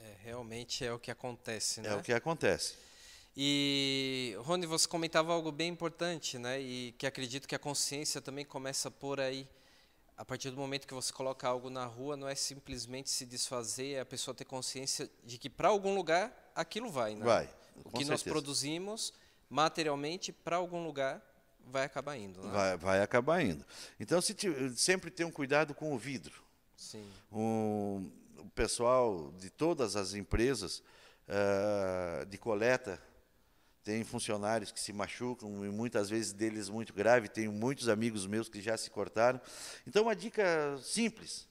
É, realmente é o que acontece, né? É o né? que acontece. E, Rony, você comentava algo bem importante, né? E que acredito que a consciência também começa por aí. A partir do momento que você coloca algo na rua, não é simplesmente se desfazer, é a pessoa ter consciência de que para algum lugar aquilo vai, né? Vai o que certeza. nós produzimos materialmente para algum lugar vai acabar indo. Né? Vai, vai acabar indo. Então, se te, sempre tem um cuidado com o vidro. Sim. Um, o pessoal de todas as empresas uh, de coleta tem funcionários que se machucam e muitas vezes deles muito grave. Tenho muitos amigos meus que já se cortaram. Então, uma dica simples: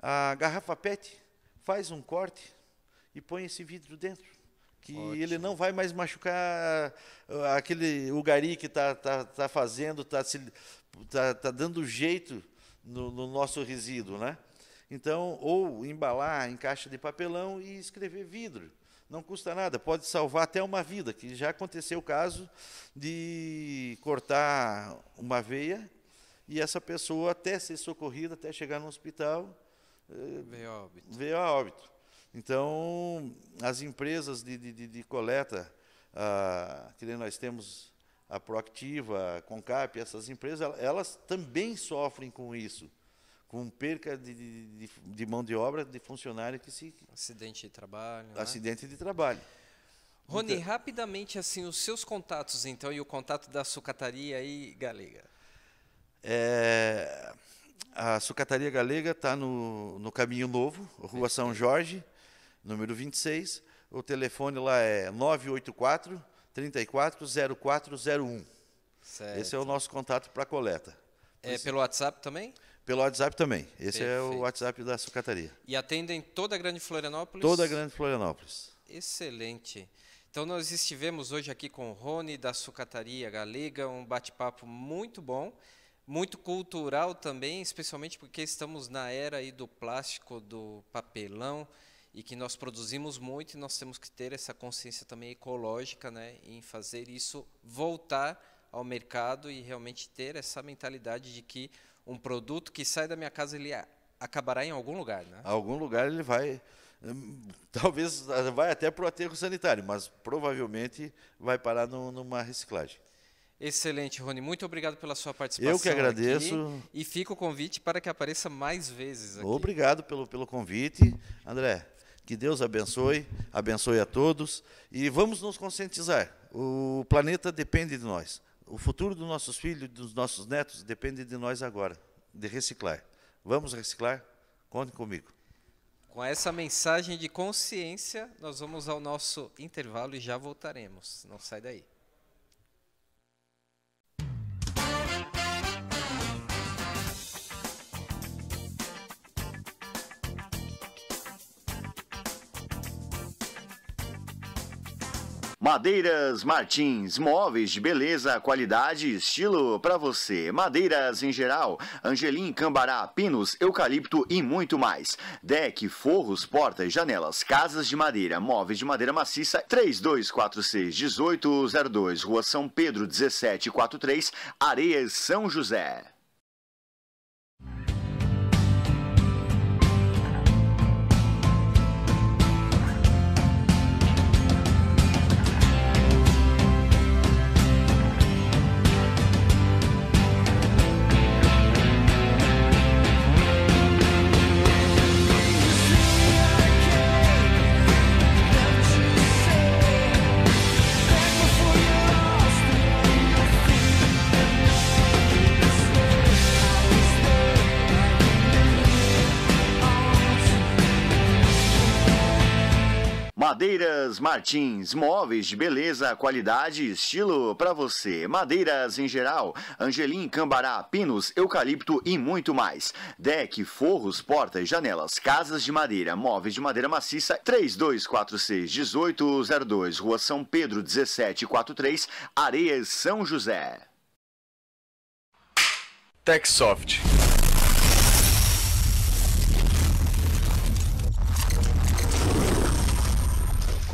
a garrafa PET faz um corte e põe esse vidro dentro que Ótimo. ele não vai mais machucar ah, aquele o gari que está tá, tá fazendo, está tá, tá dando jeito no, no, nosso resíduo, né? Então, ou embalar em caixa de papelão e escrever vidro. Não custa nada, pode salvar até uma vida, que já aconteceu o caso de cortar uma veia e essa pessoa, até ser socorrida, até chegar no hospital, eh, veio a óbito. Veio a óbito. Então, as empresas de, de, de coleta, ah, que nós temos a Proactiva, a Concap, essas empresas, elas também sofrem com isso, com perca de, de, de mão de obra de funcionário que se... Acidente de trabalho. Né? Acidente né? de trabalho. Rony, então, rapidamente, assim, os seus contatos, então, e o contato da sucataria aí, Galega. É, a sucataria galega está no, no Caminho Novo, Rua São Jorge, número 26. O telefone lá é 984 340401. Certo. Esse é o nosso contato para coleta. É pelo WhatsApp também? Pelo WhatsApp também. Esse Perfeito. é o WhatsApp da sucataria. E atendem toda a Grande Florianópolis? Toda a Grande Florianópolis. Excelente. Então nós estivemos hoje aqui com o Rony da Sucataria Galega, um bate-papo muito bom, muito cultural também, especialmente porque estamos na era aí do plástico, do papelão e que nós produzimos muito e nós temos que ter essa consciência também ecológica, né, em fazer isso voltar ao mercado e realmente ter essa mentalidade de que um produto que sai da minha casa ele acabará em algum lugar, né? Algum lugar ele vai hum, talvez ah, vai até para o aterro sanitário, mas provavelmente vai parar no, numa reciclagem. Excelente, Rony. Muito obrigado pela sua participação. Eu que agradeço. Aqui, e fica o convite para que apareça mais vezes aqui. Obrigado pelo, pelo convite, André. Que Deus abençoe, abençoe a todos e vamos nos conscientizar. O planeta depende de nós. O futuro dos nossos filhos, dos nossos netos, depende de nós agora, de reciclar. Vamos reciclar? Conte comigo. Com essa mensagem de consciência, nós vamos ao nosso intervalo e já voltaremos. Não sai daí. Madeiras Martins, móveis de beleza, qualidade e estilo para você. Madeiras em geral, angelim, cambará, pinos, eucalipto e muito mais. Deck, forros, portas, janelas, casas de madeira, móveis de madeira maciça, 3246 1802, Rua São Pedro 1743, Areias, São José. Madeiras Martins, móveis de beleza, qualidade e estilo para você. Madeiras em geral, angelim, cambará, pinos, eucalipto e muito mais. Deck, forros, portas, janelas, casas de madeira, móveis de madeira maciça, 3246 1802, Rua São Pedro 1743, Areias, São José. TechSoft.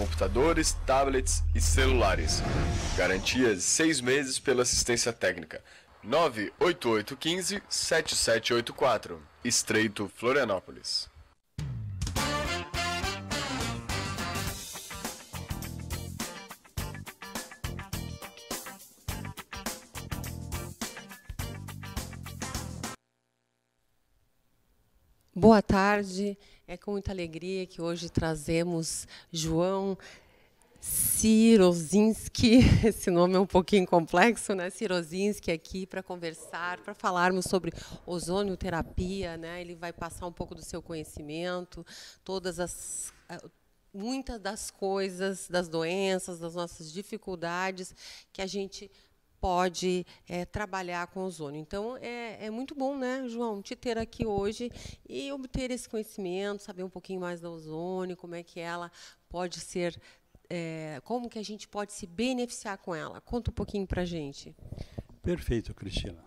computadores, tablets e celulares. Garantia de 6 meses pela assistência técnica. 98815 7784, Estreito Florianópolis. Boa tarde. É com muita alegria que hoje trazemos João Sirozinski, esse nome é um pouquinho complexo, né? Sirozinski aqui para conversar, para falarmos sobre ozonioterapia, né? Ele vai passar um pouco do seu conhecimento, todas as eh, muitas das coisas, das doenças, das nossas dificuldades que a gente pode é, trabalhar com ozônio. Então, é, é, muito bom, né, João, te ter aqui hoje e obter esse conhecimento, saber um pouquinho mais da ozônio, como é que ela pode ser, é, como que a gente pode se beneficiar com ela. Conta um pouquinho para a gente. Perfeito, Cristina.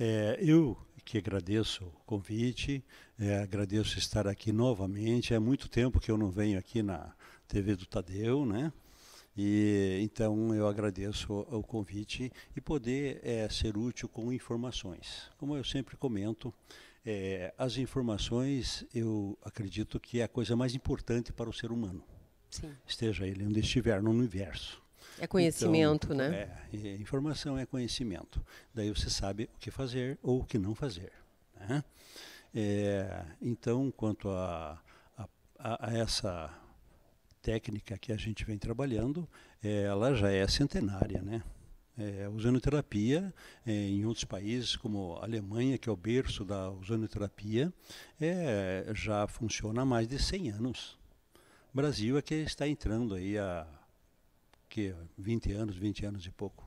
É, eu que agradeço o convite, é, agradeço estar aqui novamente. É muito tempo que eu não venho aqui na TV do Tadeu, né? E, então eu agradeço o, convite e poder é, ser útil com informações. Como eu sempre comento, é, as informações eu acredito que é a coisa mais importante para o ser humano. Sim. Esteja ele onde estiver no universo. É conhecimento, então, né? É, informação é conhecimento. Daí você sabe o que fazer ou o que não fazer. Né? É, então, quanto a, a, a essa técnica que a gente vem trabalhando, é, ela já é centenária, né? É, ozonoterapia é, em outros países como a Alemanha, que é o berço da ozonoterapia, é, já funciona há mais de 100 anos. O Brasil é que está entrando aí há que, 20 anos, 20 anos e pouco.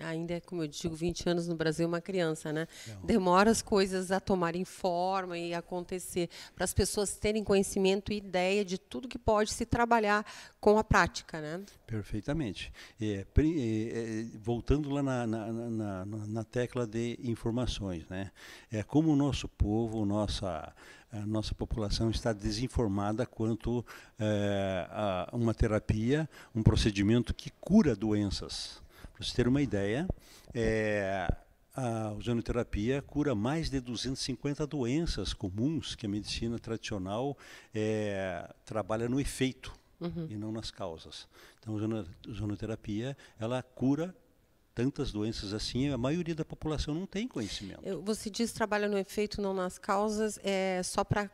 Ainda, é, como eu digo, 20 anos no Brasil, uma criança, né? Não. Demora as coisas a tomarem forma e acontecer, para as pessoas terem conhecimento e ideia de tudo que pode se trabalhar com a prática, né? Perfeitamente. É, é, é voltando lá na, na, na, na tecla de informações, né? É como o nosso povo, nossa a nossa população está desinformada quanto é, a uma terapia, um procedimento que cura doenças. Para você ter uma ideia, é, a ozonoterapia cura mais de 250 doenças comuns que a medicina tradicional é, trabalha no efeito uhum. e não nas causas. Então, a ozonoterapia ela cura tantas doenças assim, a maioria da população não tem conhecimento. Você diz trabalha no efeito, não nas causas, é só para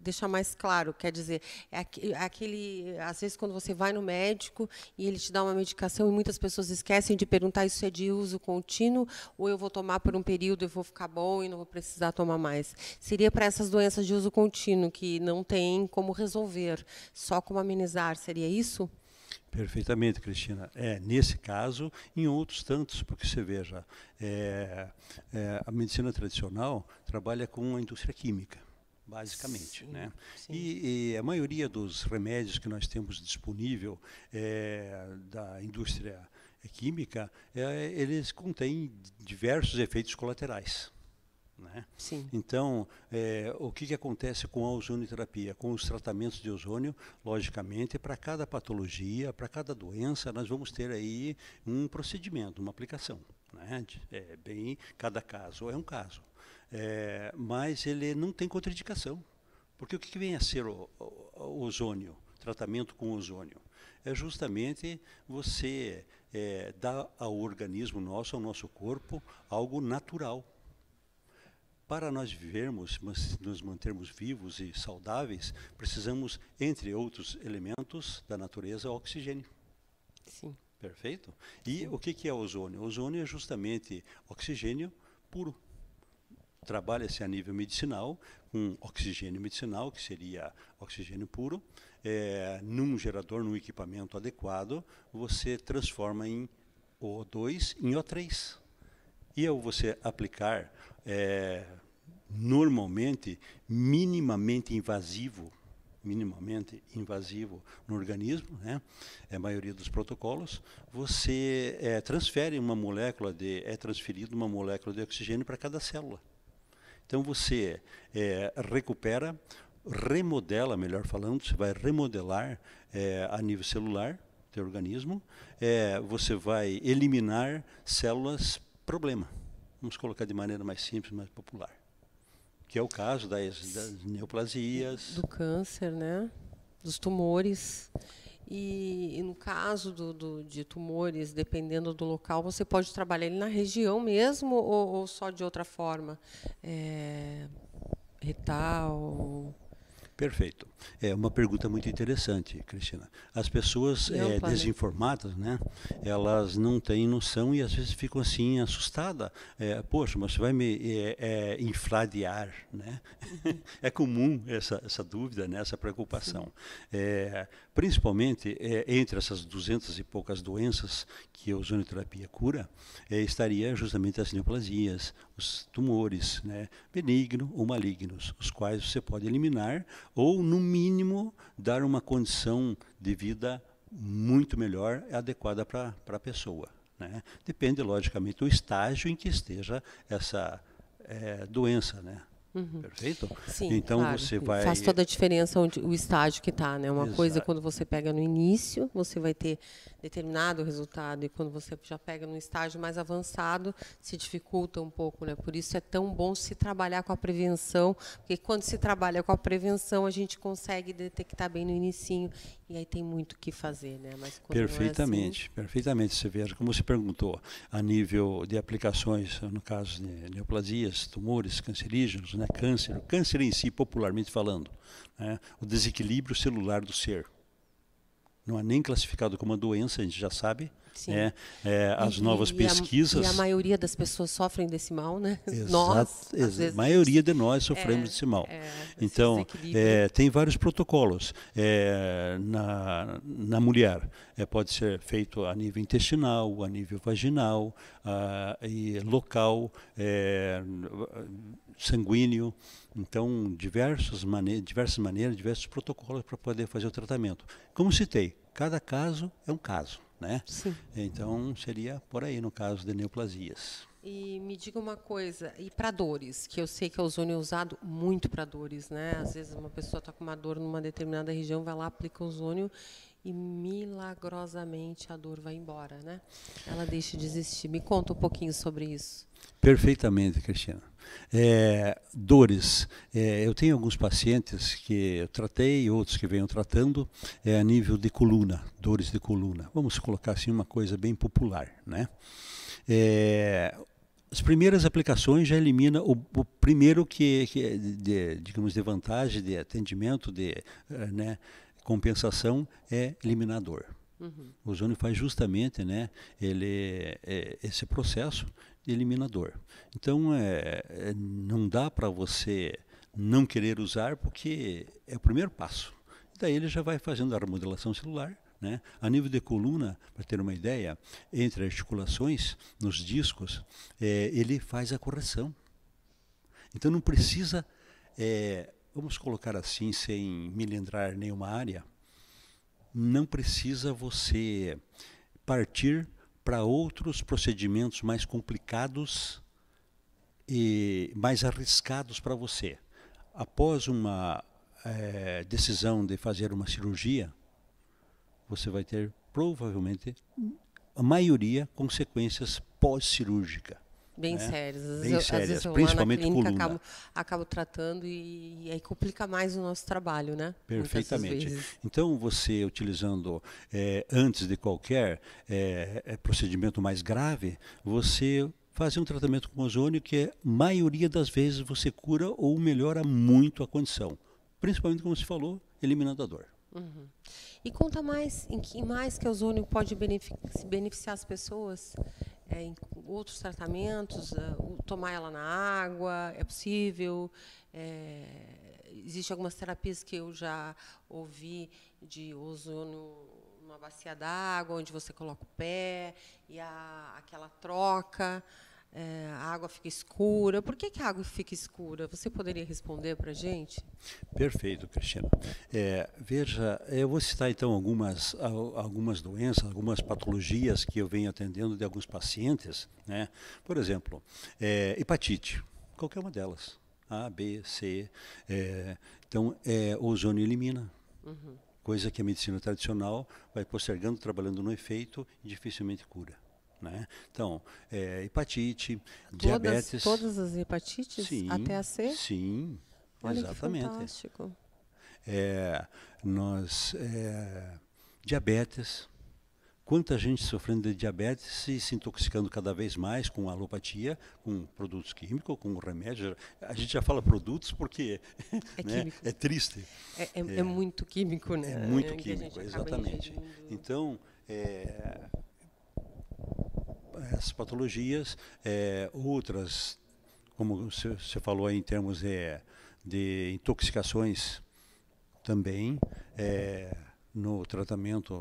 deixar mais claro, quer dizer, é, é aquele, às vezes quando você vai no médico e ele te dá uma medicação e muitas pessoas esquecem de perguntar isso é de uso contínuo ou eu vou tomar por um período, eu vou ficar bom e não vou precisar tomar mais. Seria para essas doenças de uso contínuo que não tem como resolver, só como amenizar, seria isso? Perfeitamente, Cristina. É, nesse caso, em outros tantos, porque você veja, é, é, a medicina tradicional trabalha com a indústria química basicamente. Sim, né? Sim. E, e, a maioria dos remédios que nós temos disponível é, da indústria química, é, eles contêm diversos efeitos colaterais. Né? Então, é, o que, que acontece com a ozonoterapia, Com os tratamentos de ozônio, logicamente, para cada patologia, para cada doença, nós vamos ter aí um procedimento, uma aplicação. Né? É bem, cada caso é um caso. É, mas ele não tem contraindicação. Porque o que vem a ser o, o, o ozônio, tratamento com ozônio? É justamente você é, dar ao organismo nosso, ao nosso corpo, algo natural. Para nós vivermos, nos mantermos vivos e saudáveis, precisamos, entre outros elementos da natureza, oxigênio. Sim. Perfeito? E Sim. o que é ozônio? O ozônio é justamente oxigênio puro trabalha-se a nível medicinal, com oxigênio medicinal, que seria oxigênio puro, é, num gerador, num equipamento adequado, você transforma em O2 em O3. E ao você aplicar é, normalmente, minimamente invasivo, minimamente invasivo no organismo, né? É a maioria dos protocolos, você é, transfere uma molécula de, é transferido uma molécula de oxigênio para cada célula. Então você é, recupera, remodela, melhor falando, você vai remodelar é, a nível celular do organismo, é, você vai eliminar células problema. Vamos colocar de maneira mais simples, mais popular. Que é o caso das, das neoplasias. Do câncer, né? Dos tumores. E, e no caso do, do, de tumores, dependendo do local, você pode trabalhar ele na região mesmo ou, ou só de outra forma? É, retal? Perfeito. É uma pergunta muito interessante, Cristina. As pessoas é, né? desinformadas, né? Elas não têm noção e às vezes ficam assim assustada. É, Poxa, mas você vai me é, é né? é comum essa, essa dúvida, né? Essa preocupação. É, principalmente é, entre essas duzentas e poucas doenças que a ozonoterapia cura, estaria justamente as neoplasias, os tumores, né? Benigno ou malignos, os quais você pode eliminar ou, no mínimo, dar uma condição de vida muito melhor, adequada para a pessoa. Né? Depende, logicamente, do estágio em que esteja essa é, doença, né? Uhum. Perfeito? Sim, então claro. você vai. Faz toda a diferença onde, o estágio que está, né? Uma Exato. coisa quando você pega no início, você vai ter determinado resultado e quando você já pega num estágio mais avançado, se dificulta um pouco, né? Por isso é tão bom se trabalhar com a prevenção, porque quando se trabalha com a prevenção, a gente consegue detectar bem no inicinho e aí tem muito o que fazer, né? Mas perfeitamente, é assim... perfeitamente, Severo. Como você perguntou, a nível de aplicações, no caso de neoplasias, tumores cancerígenos, né? Câncer, câncer em si, popularmente falando, né? o desequilíbrio celular do ser não é nem classificado como uma doença, a gente já sabe. Né? É, as e, novas e pesquisas. A, e a maioria das pessoas sofrem desse mal, né? Exato, nós. vezes, a maioria de nós sofremos é, desse mal. É, então, é, tem vários protocolos. É, na, na mulher, é, pode ser feito a nível intestinal, a nível vaginal, a, ah, e local sanguíneo. Então, diversas, mane diversas maneiras, diversos protocolos para poder fazer o tratamento. Como citei, cada caso é um caso. Né? Sim. Então, seria por aí no caso de neoplasias. E me diga uma coisa, e para dores, que eu sei que o ozônio é usado muito para dores, né? Às vezes uma pessoa está com uma dor numa determinada região, vai lá, aplica ozônio e milagrosamente a dor vai embora, né? Ela deixa de existir. Me conta um pouquinho sobre isso. Perfeitamente, Cristina. É, dores. É, eu tenho alguns pacientes que eu tratei, outros que venho tratando, é, a nível de coluna, dores de coluna. Vamos colocar assim uma coisa bem popular, né? É, as primeiras aplicações já elimina o, o primeiro que, que é de, digamos de vantagem de atendimento de é, né, compensação é eliminador. Uhum. O ozônio faz justamente né, ele, é, é, esse processo eliminador. Então, é, é não dá para você não querer usar, porque é o primeiro passo. Daí ele já vai fazendo a remodelação celular. Né? A nível de coluna, para ter uma ideia, entre articulações, nos discos, é, ele faz a correção. Então, não precisa é, vamos colocar assim, sem milindrar nenhuma área, não precisa você partir para outros procedimentos mais complicados e mais arriscados para você. Após uma é, decisão de fazer uma cirurgia, você vai ter provavelmente a maioria consequências pós-cirúrgica. Bem né? sérias. Às Bem às vezes principalmente lá clínica coluna. Acabo, acabo tratando e, e, aí complica mais o nosso trabalho, né? Perfeitamente. Então, você utilizando, é, antes de qualquer é, procedimento mais grave, você fazer um tratamento com ozônio que a maioria das vezes você cura ou melhora muito a condição. Principalmente, como você falou, eliminando a dor. Uhum. E conta mais em que mais que o ozônio pode se beneficiar as pessoas é, em outros tratamentos, é, tomar ela na água, é possível. É, Existem algumas terapias que eu já ouvi de uso numa bacia d'água, onde você coloca o pé, e a, aquela troca é, a água fica escura. Por que, que, a água fica escura? Você poderia responder para a gente? Perfeito, Cristina. É, veja, eu vou citar então algumas, algumas doenças, algumas patologias que eu venho atendendo de alguns pacientes. Né? Por exemplo, é, hepatite, qualquer uma delas. A, B, C. É, então, é, ozônio elimina. Uhum. Coisa que a medicina tradicional vai postergando, trabalhando no efeito e dificilmente cura. Né? Então, é, hepatite, todas, diabetes. Todas as hepatites? Sim, até a C? Sim, Olha exatamente. Que fantástico. É, nós, é, diabetes. Quanta gente sofrendo de diabetes e se intoxicando cada vez mais com alopatia, com produtos químicos, com remédios. A gente já fala produtos porque é, né, é triste. É, é, é, é, muito químico, né? É muito químico, exatamente. Então, essas patologias, é, outras, como você falou aí, em termos de intoxicações também, é, no tratamento,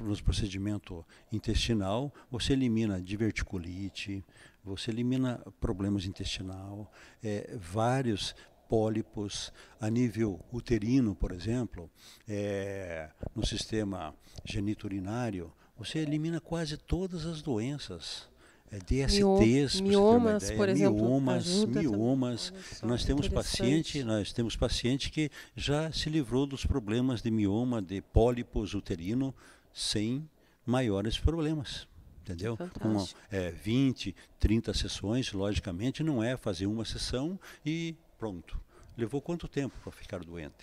nos procedimento intestinal, você elimina diverticulite, você elimina problemas intestinal, é, vários pólipos a nível uterino, por exemplo, é, no sistema geniturinário, você elimina quase todas as doenças. É, DSTs, miomas, ideia, por exemplo, miomas, miomas. Nós temos paciente, nós temos paciente que já se livrou dos problemas de mioma, de pólipos uterino, sem maiores problemas. Entendeu? Com é, 20, 30 sessões, logicamente, não é fazer uma sessão e pronto. Levou quanto tempo para ficar doente?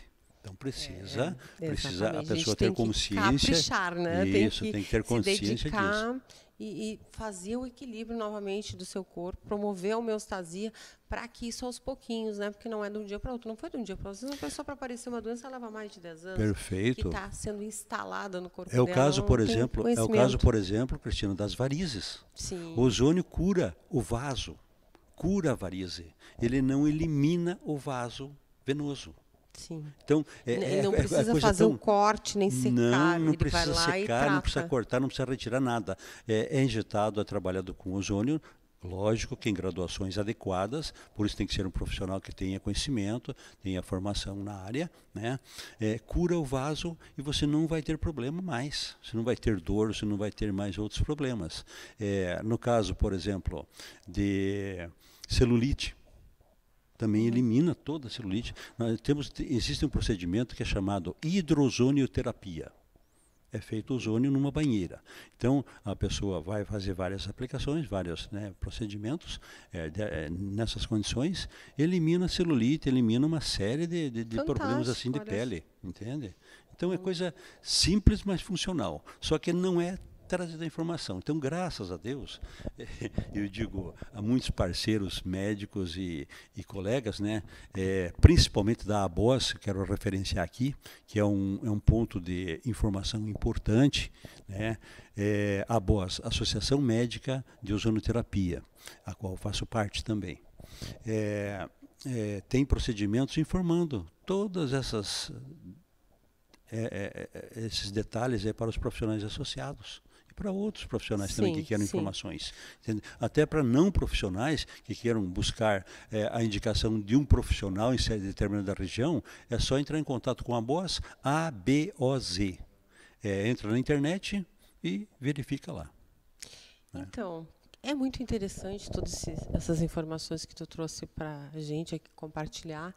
Então precisa, é, precisa a pessoa a ter consciência. Caprichar, né? Isso, tem que, tem que ter consciência disso. E, e, fazer o equilíbrio novamente do seu corpo, promover a homeostasia para que isso aos pouquinhos, né? Porque não é de um dia para outro, não foi de um dia para outro. Não foi só para aparecer uma doença, ela leva mais de 10 anos. Perfeito. Que está sendo instalada no corpo é o dela, Caso, por exemplo, é o caso, por exemplo, Cristina, das varizes. Sim. O ozônio cura o vaso, cura a varize. Ele não elimina o vaso venoso. Sim. Então, é, é não é, é precisa é fazer tão... um corte, nem secar. Não, não precisa secar, não precisa cortar, não precisa retirar nada. É, é injetado, é trabalhado com ozônio, Lógico que em graduações adequadas, por isso tem que ser um profissional que tenha conhecimento, tenha formação na área, né? É, cura o vaso e você não vai ter problema mais. Você não vai ter dor, você não vai ter mais outros problemas. É, no caso, por exemplo, de celulite, também elimina toda a celulite. Nós temos, existe um procedimento que é chamado hidrozonioterapia. É feito ozônio numa banheira. Então, a pessoa vai fazer várias aplicações, vários né, procedimentos é, de, é, nessas condições, elimina a celulite, elimina uma série de, de, de problemas assim de pele, entende? Então, é coisa simples, mas funcional. Só que não é trazendo a informação. Então, graças a Deus, eu digo a muitos parceiros médicos e, e colegas, né, é, principalmente da ABOS, quero referenciar aqui, que é um, é um ponto de informação importante, né, é, ABOS, Associação Médica de Ozonoterapia, a qual faço parte também. É, é, tem procedimentos informando todas essas é, é, é esses detalhes aí para os profissionais associados para outros profissionais sim, também que queiram sim. informações. Entende? Até para não profissionais que queiram buscar é, a indicação de um profissional em determinada região, é só entrar em contato com a BOS, A, B, O, Z. É, entra na internet e verifica lá. Né? Então, é muito interessante todas essas informações que tu trouxe para a gente aqui compartilhar,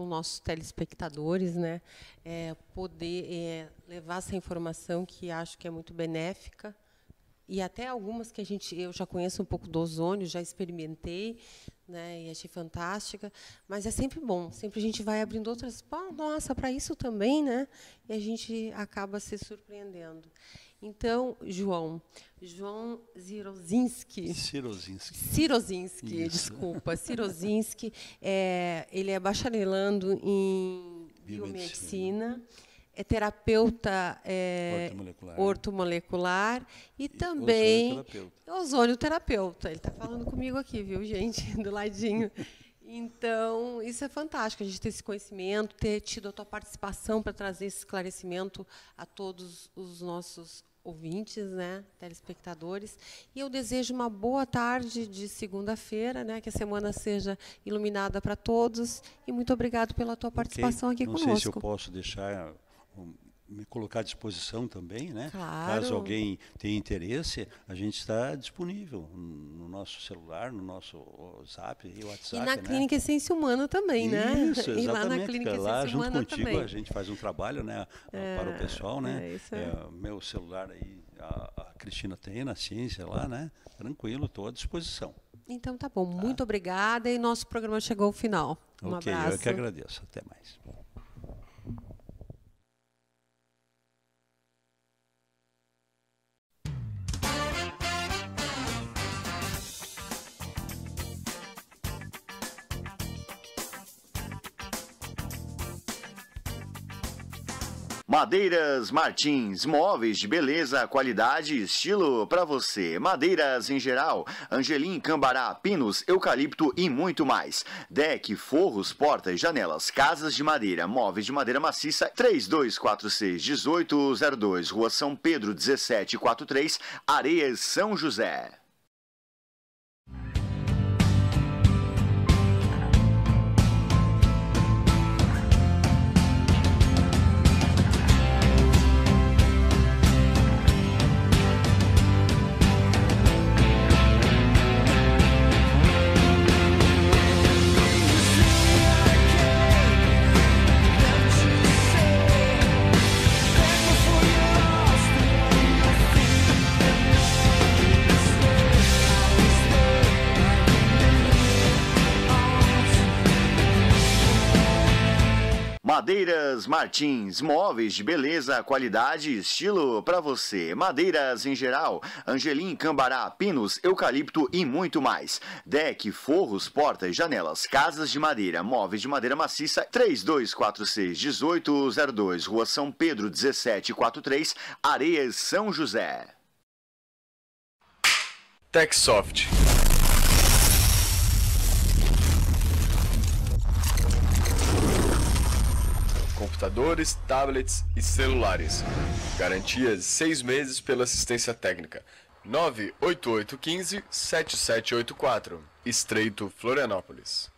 com nossos telespectadores, né? É, poder é, levar essa informação que acho que é muito benéfica e até algumas que a gente eu já conheço um pouco do ozônio, já experimentei, né, e achei fantástica, mas é sempre bom, sempre a gente vai abrindo outras, pô, nossa, para isso também, né? E a gente acaba se surpreendendo. Então, João, João Zirozinski. Cirozinski. Cirozinski, desculpa. Cirozinski, é, ele é bacharelando em biomedicina, biomedicina é terapeuta é, ortomolecular. e, e também ozonioterapeuta. É ozonioterapeuta. Ele está falando comigo aqui, viu, gente, do ladinho. Então, isso é fantástico, a gente ter esse conhecimento, ter tido a tua participação para trazer esse esclarecimento a todos os nossos ouvintes, né, telespectadores. E eu desejo uma boa tarde de segunda-feira, né, que a semana seja iluminada para todos. E muito obrigado pela tua participação okay. aqui Não conosco. Não sei se eu posso deixar me colocar à disposição também, né? Claro. Caso alguém tenha interesse, a gente está disponível no nosso celular, no nosso WhatsApp e WhatsApp. E na né? clínica Essência Humana também, Isso, né? Isso, exatamente. E lá na clínica é Essência lá, junto Humana contigo também. a gente faz um trabalho, né, é, para o pessoal, né? É é, meu celular aí, a, a Cristina tem na ciência lá, né? Tranquilo, estou à disposição. Então tá bom, tá. muito obrigada e nosso programa chegou ao final. Um ok, abraço. eu que agradeço. Até mais. Madeiras Martins, móveis de beleza, qualidade e estilo para você. Madeiras em geral, angelim, cambará, pinos, eucalipto e muito mais. Deck, forros, portas, janelas, casas de madeira, móveis de madeira maciça, 3246-1802, Rua São Pedro 1743, Areias, São José. Martins, móveis de beleza, qualidade e estilo para você. Madeiras em geral, angelim, cambará, pinos, eucalipto e muito mais. Deck, forros, portas, janelas, casas de madeira, móveis de madeira maciça, 3246-1802, Rua São Pedro 1743, Areias, São José. TechSoft. computadores, tablets e celulares. Garantia 6 meses pela assistência técnica. 98815 7784, Estreito Florianópolis.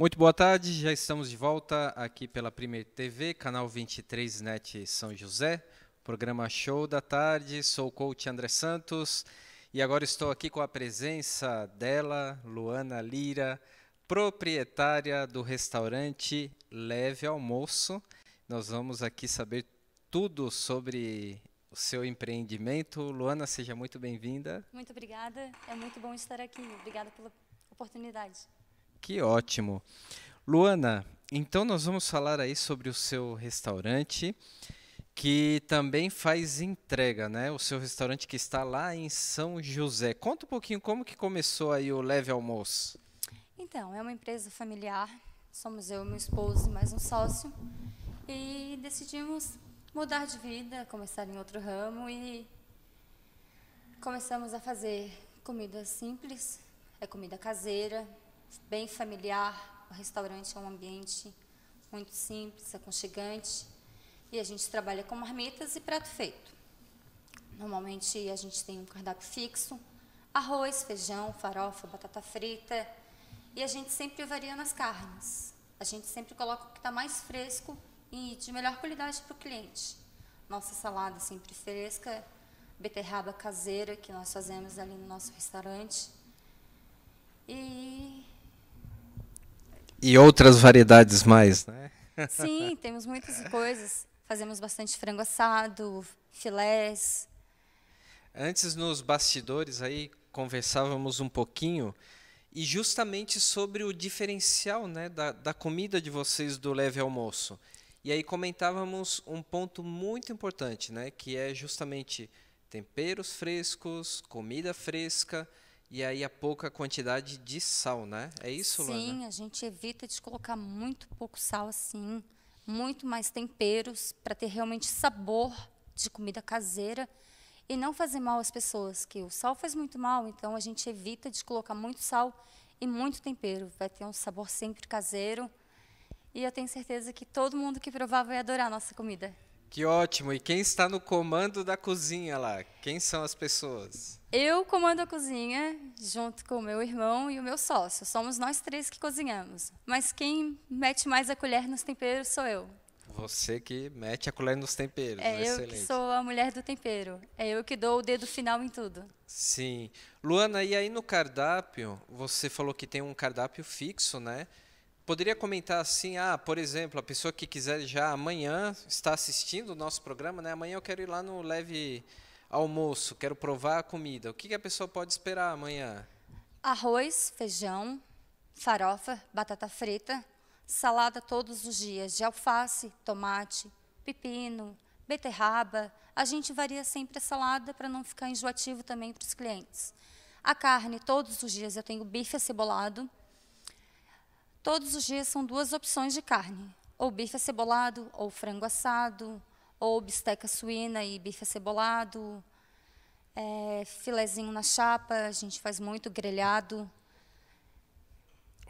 Muito boa tarde, já estamos de volta aqui pela Primeira TV, canal 23 NET São José, programa Show da Tarde. Sou o coach André Santos e agora estou aqui com a presença dela, Luana Lira, proprietária do restaurante Leve Almoço. Nós vamos aqui saber tudo sobre o seu empreendimento. Luana, seja muito bem-vinda. Muito obrigada, é muito bom estar aqui. Obrigada pela oportunidade. Que ótimo. Luana, então nós vamos falar aí sobre o seu restaurante que também faz entrega, né? O seu restaurante que está lá em São José. Conta um pouquinho como que começou aí o Leve Almoço. Então, é uma empresa familiar. Somos eu, meu esposo e mais um sócio. E decidimos mudar de vida, começar em outro ramo e começamos a fazer comida simples, é comida caseira, bem familiar. O restaurante é um ambiente muito simples, aconchegante. E a gente trabalha com marmitas e prato feito. Normalmente a gente tem um cardápio fixo, arroz, feijão, farofa, batata frita. E a gente sempre varia nas carnes. A gente sempre coloca o que está mais fresco e de melhor qualidade para o cliente. Nossa salada sempre fresca, beterraba caseira que nós fazemos ali no nosso restaurante. E e outras variedades mais, né? Sim, temos muitas coisas. Fazemos bastante frango assado, filés. Antes, nos bastidores, aí conversávamos um pouquinho e justamente sobre o diferencial né, da, da comida de vocês do leve almoço. E aí comentávamos um ponto muito importante, né, que é justamente temperos frescos, comida fresca e aí a é pouca quantidade de sal, né? É isso, Sim, Lana? Sim, a gente evita de colocar muito pouco sal assim, muito mais temperos para ter realmente sabor de comida caseira e não fazer mal às pessoas, que o sal faz muito mal, então a gente evita de colocar muito sal e muito tempero, vai ter um sabor sempre caseiro. E eu tenho certeza que todo mundo que provar vai adorar a nossa comida. Que ótimo! E quem está no comando da cozinha lá? Quem são as pessoas? Eu comando a cozinha junto com o meu irmão e o meu sócio. Somos nós três que cozinhamos. Mas quem mete mais a colher nos temperos sou eu. Você que mete a colher nos temperos. É Excelente. eu que sou a mulher do tempero. É eu que dou o dedo final em tudo. Sim. Luana, e aí no cardápio, você falou que tem um cardápio fixo, né? poderia comentar assim, ah, por exemplo, a pessoa que quiser já amanhã está assistindo o nosso programa, né? Amanhã eu quero ir lá no leve almoço, quero provar a comida. O que, que a pessoa pode esperar amanhã? Arroz, feijão, farofa, batata frita, salada todos os dias de alface, tomate, pepino, beterraba. A gente varia sempre a salada para não ficar enjoativo também para os clientes. A carne todos os dias eu tenho bife acebolado Todos os dias são duas opções de carne, ou bife acebolado, ou frango assado, ou bisteca suína e bife acebolado, é, filezinho na chapa, a gente faz muito grelhado.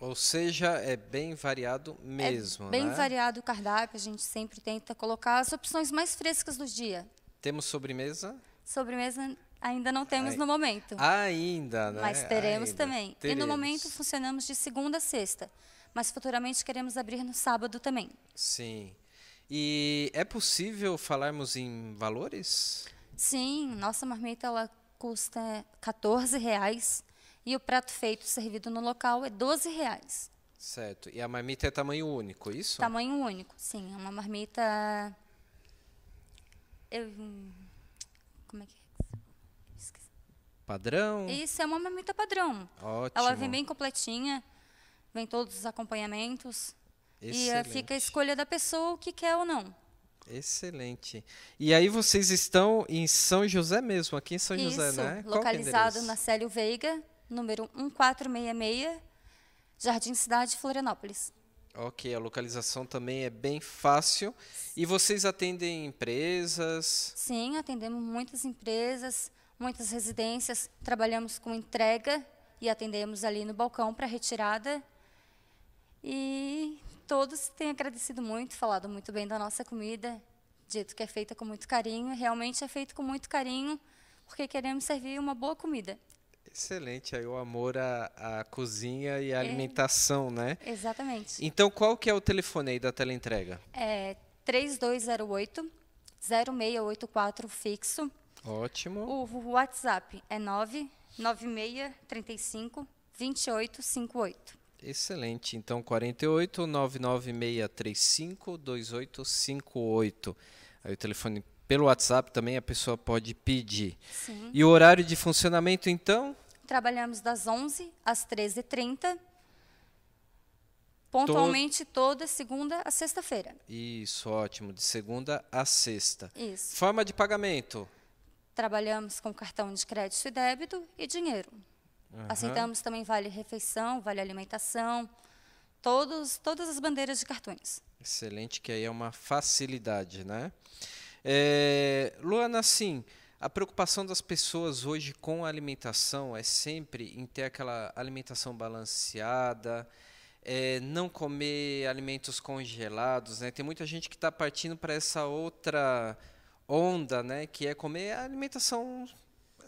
Ou seja, é bem variado é mesmo. É bem né? variado o cardápio, a gente sempre tenta colocar as opções mais frescas do dia. Temos sobremesa? Sobremesa ainda não temos Ai, no momento. Ainda, né? Mas teremos ainda. também. Teremos. E no momento funcionamos de segunda a sexta mas futuramente queremos abrir no sábado também. Sim. E é possível falarmos em valores? Sim, nossa marmita ela custa 14 reais e o prato feito servido no local é 12 reais. Certo. E a marmita é tamanho único, é isso? Tamanho único, sim. É uma marmita. Eu... Como é que é? Esqueci. Padrão? Isso, é uma marmita padrão. Ótimo. Ela vem bem completinha vem todos os acompanhamentos. Excelente. E fica a escolha da pessoa o que quer ou não. Excelente. E aí vocês estão em São José mesmo, aqui em São Isso, José, né? É localizado é na Célio Veiga, número 1466, Jardim Cidade, Florianópolis. Ok, a localização também é bem fácil. E vocês atendem empresas? Sim, atendemos muitas empresas, muitas residências. Trabalhamos com entrega e atendemos ali no balcão para retirada. E todos têm agradecido muito, falado muito bem da nossa comida, dito que é feita com muito carinho. Realmente é feito com muito carinho, porque queremos servir uma boa comida. Excelente, aí o amor à, à cozinha e à é, alimentação, né? Exatamente. Então, qual que é o telefone aí da teleentrega? É 3208 0684 fixo. Ótimo. O WhatsApp é 99635 2858. Excelente. Então, 48 99635 2858. Aí o telefone pelo WhatsApp também a pessoa pode pedir. Sim. E o horário de funcionamento, então? Trabalhamos das 11 às 13h30. Pontualmente to... toda segunda a sexta-feira. Isso, ótimo. De segunda a sexta. Isso. Forma de pagamento? Trabalhamos com cartão de crédito e débito e dinheiro. Uhum. Aceitamos também vale refeição, vale alimentação, todos, todas as bandeiras de cartões. Excelente, que aí é uma facilidade, né? É, Luana, assim, a preocupação das pessoas hoje com a alimentação é sempre em ter aquela alimentação balanceada, é, não comer alimentos congelados, né? Tem muita gente que está partindo para essa outra onda, né? Que é comer alimentação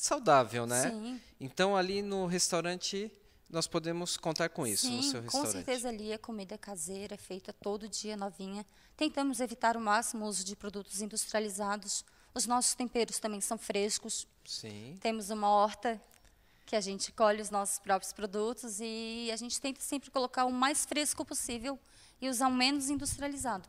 saudável, né? Sim. Então ali no restaurante nós podemos contar com isso Sim, no seu restaurante. Com certeza ali é comida caseira, é feita todo dia novinha. Tentamos evitar o máximo o uso de produtos industrializados. Os nossos temperos também são frescos. Sim. Temos uma horta que a gente colhe os nossos próprios produtos e a gente tenta sempre colocar o mais fresco possível e usar o menos industrializado.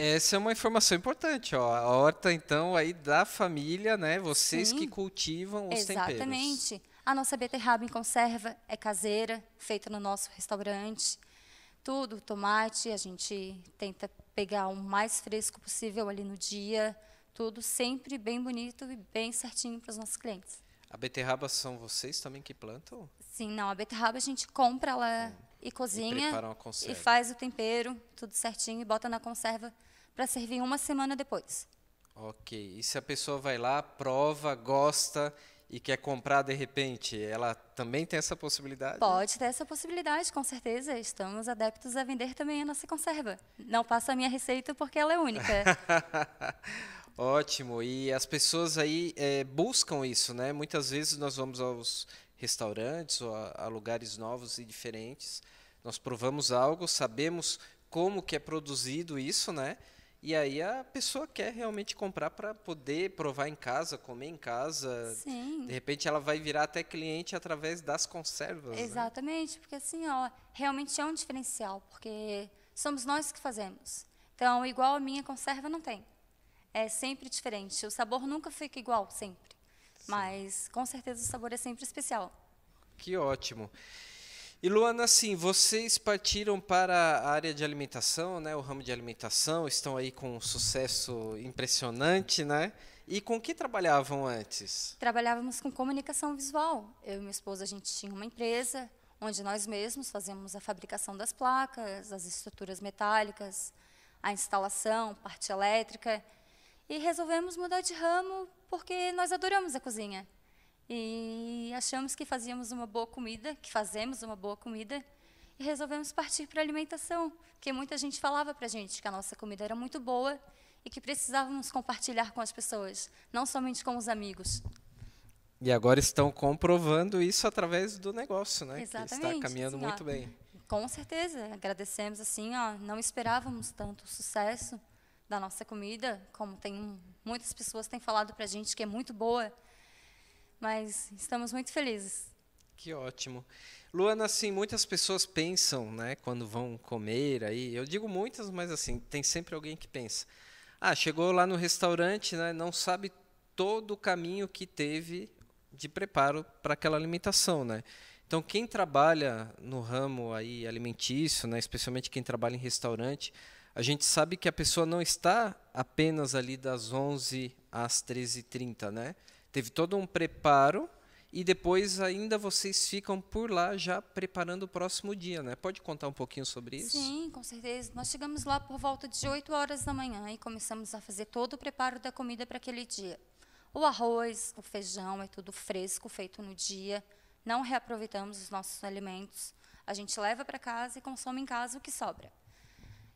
Essa é uma informação importante, ó. A horta, então, aí da família, né? Vocês Sim. que cultivam os Exatamente. temperos. Exatamente. A nossa beterraba em conserva é caseira, feita no nosso restaurante. Tudo, tomate, a gente tenta pegar o mais fresco possível ali no dia. Tudo sempre bem bonito e bem certinho para os nossos clientes. A beterraba são vocês também que plantam? Sim, não. A beterraba a gente compra ela hum. e cozinha. E, e faz o tempero, tudo certinho, e bota na conserva para servir uma semana depois. Ok. E se a pessoa vai lá, prova, gosta e quer comprar de repente, ela também tem essa possibilidade? Pode ter essa possibilidade, com certeza. Estamos adeptos a vender também a nossa conserva. Não passa a minha receita porque ela é única. Ótimo. E as pessoas aí é, buscam isso, né? Muitas vezes nós vamos aos restaurantes ou a, a lugares novos e diferentes. Nós provamos algo, sabemos como que é produzido isso, né? E aí a pessoa quer realmente comprar para poder provar em casa, comer em casa. Sim. De repente ela vai virar até cliente através das conservas. Né? Exatamente, né? porque assim, ó, realmente é um diferencial, porque somos nós que fazemos. Então, igual a minha conserva não tem. É sempre diferente. O sabor nunca fica igual, sempre. Sim. Mas com certeza o sabor é sempre especial. Que ótimo. E Luana, assim, vocês partiram para a área de alimentação, né? O ramo de alimentação, estão aí com um sucesso impressionante, né? E com que trabalhavam antes? Trabalhávamos com comunicação visual. Eu e minha esposa, a gente tinha uma empresa onde nós mesmos fazíamos a fabricação das placas, as estruturas metálicas, a instalação, parte elétrica. E resolvemos mudar de ramo porque nós adoramos a cozinha. E achamos que fazíamos uma boa comida, que fazemos uma boa comida, e resolvemos partir para a alimentação, porque muita gente falava para a gente que a nossa comida era muito boa e que precisávamos compartilhar com as pessoas, não somente com os amigos. E agora estão comprovando isso através do negócio, né? Exatamente. Que está caminhando assim, muito ó, bem. Com certeza, agradecemos assim, ó, não esperávamos tanto sucesso da nossa comida, como tem muitas pessoas têm falado para a gente que é muito boa, mas estamos muito felizes. Que ótimo. Luana, assim, muitas pessoas pensam, né, quando vão comer aí, eu digo muitas, mas assim, tem sempre alguém que pensa. Ah, chegou lá no restaurante, né, não sabe todo o caminho que teve de preparo para aquela alimentação, né? Então, quem trabalha no ramo aí alimentício, né, especialmente quem trabalha em restaurante, a gente sabe que a pessoa não está apenas ali das 11 às 13h30, né? Teve todo um preparo e depois ainda vocês ficam por lá já preparando o próximo dia, né? Pode contar um pouquinho sobre isso? Sim, com certeza. Nós chegamos lá por volta de 8 horas da manhã e começamos a fazer todo o preparo da comida para aquele dia. O arroz, o feijão, é tudo fresco, feito no dia. Não reaproveitamos os nossos alimentos. A gente leva para casa e consome em casa o que sobra.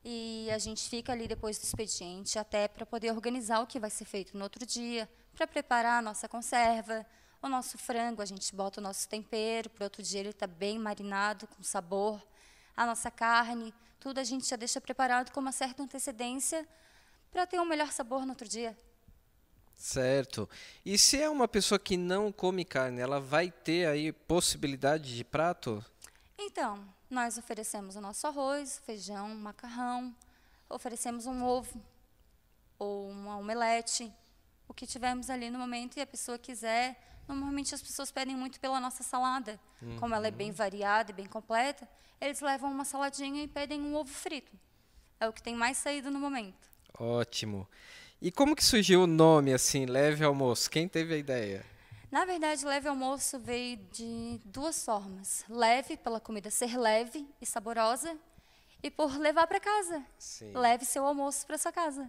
E a gente fica ali depois do expediente até para poder organizar o que vai ser feito no outro dia, para preparar a nossa conserva, o nosso frango, a gente bota o nosso tempero, para outro dia ele está bem marinado, com sabor. A nossa carne, tudo a gente já deixa preparado com uma certa antecedência para ter um melhor sabor no outro dia. Certo. E se é uma pessoa que não come carne, ela vai ter aí possibilidade de prato? Então, nós oferecemos o nosso arroz, feijão, macarrão, oferecemos um ovo ou uma omelete, o que tivermos ali no momento e a pessoa quiser. Normalmente as pessoas pedem muito pela nossa salada. Uhum. Como ela é bem uhum. variada e bem completa, eles levam uma saladinha e pedem um ovo frito. É o que tem mais saído no momento. Ótimo. E como que surgiu o nome, assim, Leve Almoço? Quem teve a ideia? Na verdade, leve almoço veio de duas formas. Leve, pela comida ser leve e saborosa, e por levar para casa. Sim. Leve seu almoço para sua casa.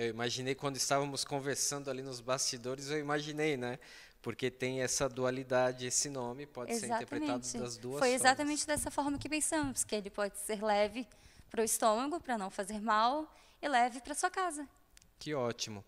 Eu imaginei quando estávamos conversando ali nos bastidores, eu imaginei, né? Porque tem essa dualidade, esse nome pode exatamente. ser interpretado das duas Foi exatamente formas. dessa forma que pensamos, que ele pode ser leve para o estômago, para não fazer mal, e leve para sua casa. Que ótimo.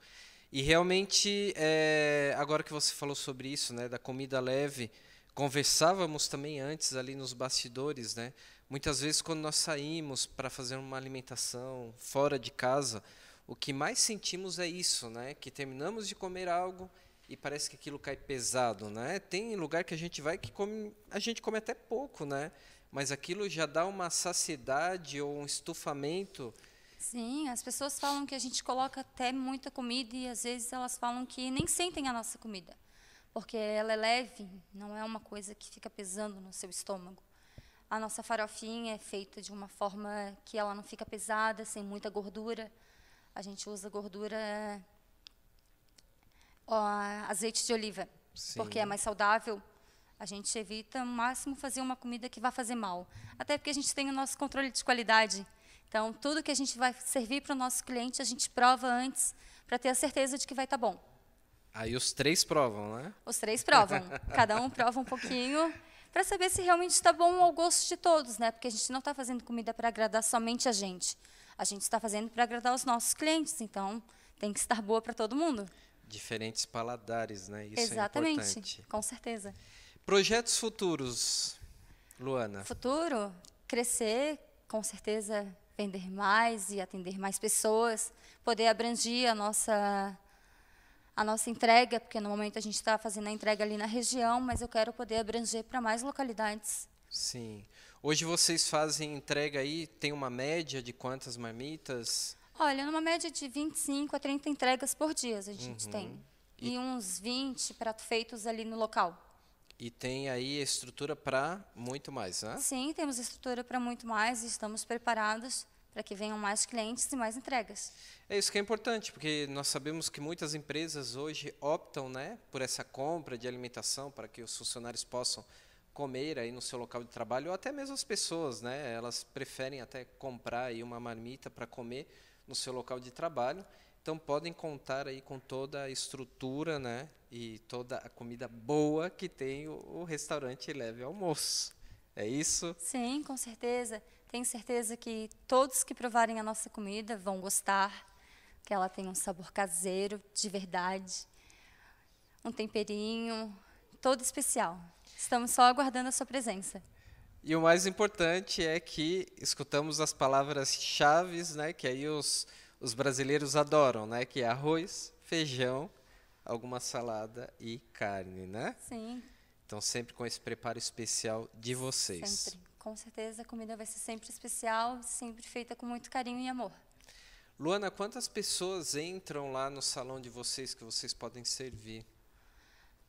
E realmente, é, agora que você falou sobre isso, né, da comida leve, conversávamos também antes ali nos bastidores, né? Muitas vezes quando nós saímos para fazer uma alimentação fora de casa, o que mais sentimos é isso, né? Que terminamos de comer algo e parece que aquilo cai pesado, né? Tem lugar que a gente vai que come, a gente come até pouco, né? Mas aquilo já dá uma saciedade ou um estufamento. Sim, as pessoas falam que a gente coloca até muita comida e às vezes elas falam que nem sentem a nossa comida, porque ela é leve, não é uma coisa que fica pesando no seu estômago. A nossa farofinha é feita de uma forma que ela não fica pesada, sem muita gordura a gente usa gordura, ó, azeite de oliva, Sim. porque é mais saudável. A gente evita, ao máximo, fazer uma comida que vá fazer mal. Até porque a gente tem o nosso controle de qualidade. Então, tudo que a gente vai servir para o nosso cliente, a gente prova antes para ter a certeza de que vai estar tá bom. Aí os três provam, né? Os três provam. Cada um prova um pouquinho para saber se realmente está bom ao gosto de todos, né? Porque a gente não está fazendo comida para agradar somente a gente a gente está fazendo para agradar os nossos clientes, então tem que estar boa para todo mundo. Diferentes paladares, né? Isso é Exatamente, é importante. com certeza. Projetos futuros, Luana? Futuro, crescer, com certeza, vender mais e atender mais pessoas, poder abranger a nossa a nossa entrega, porque no momento a gente está fazendo a entrega ali na região, mas eu quero poder abranger para mais localidades. Sim. Hoje vocês fazem entrega aí, tem uma média de quantas marmitas? Olha, numa média de 25 a 30 entregas por dia a gente uhum. tem. E, e uns 20 pratos feitos ali no local. E tem aí estrutura para muito mais, né? Sim, temos estrutura para muito mais e estamos preparados para que venham mais clientes e mais entregas. É isso que é importante, porque nós sabemos que muitas empresas hoje optam né, por essa compra de alimentação para que os funcionários possam comer aí no seu local de trabalho, ou até mesmo as pessoas, né? Elas preferem até comprar aí uma marmita para comer no seu local de trabalho. Então podem contar aí com toda a estrutura, né? E toda a comida boa que tem o, o restaurante Leve Almoço. É isso? Sim, com certeza. Tenho certeza que todos que provarem a nossa comida vão gostar, que ela tem um sabor caseiro, de verdade, um temperinho, todo especial. Estamos só aguardando a sua presença. E o mais importante é que escutamos as palavras chaves, né, que aí os, os brasileiros adoram, né, que é arroz, feijão, alguma salada e carne, né? Sim. Então sempre com esse preparo especial de vocês. Sempre. Com certeza a comida vai ser sempre especial, sempre feita com muito carinho e amor. Luana, quantas pessoas entram lá no salão de vocês que vocês podem servir?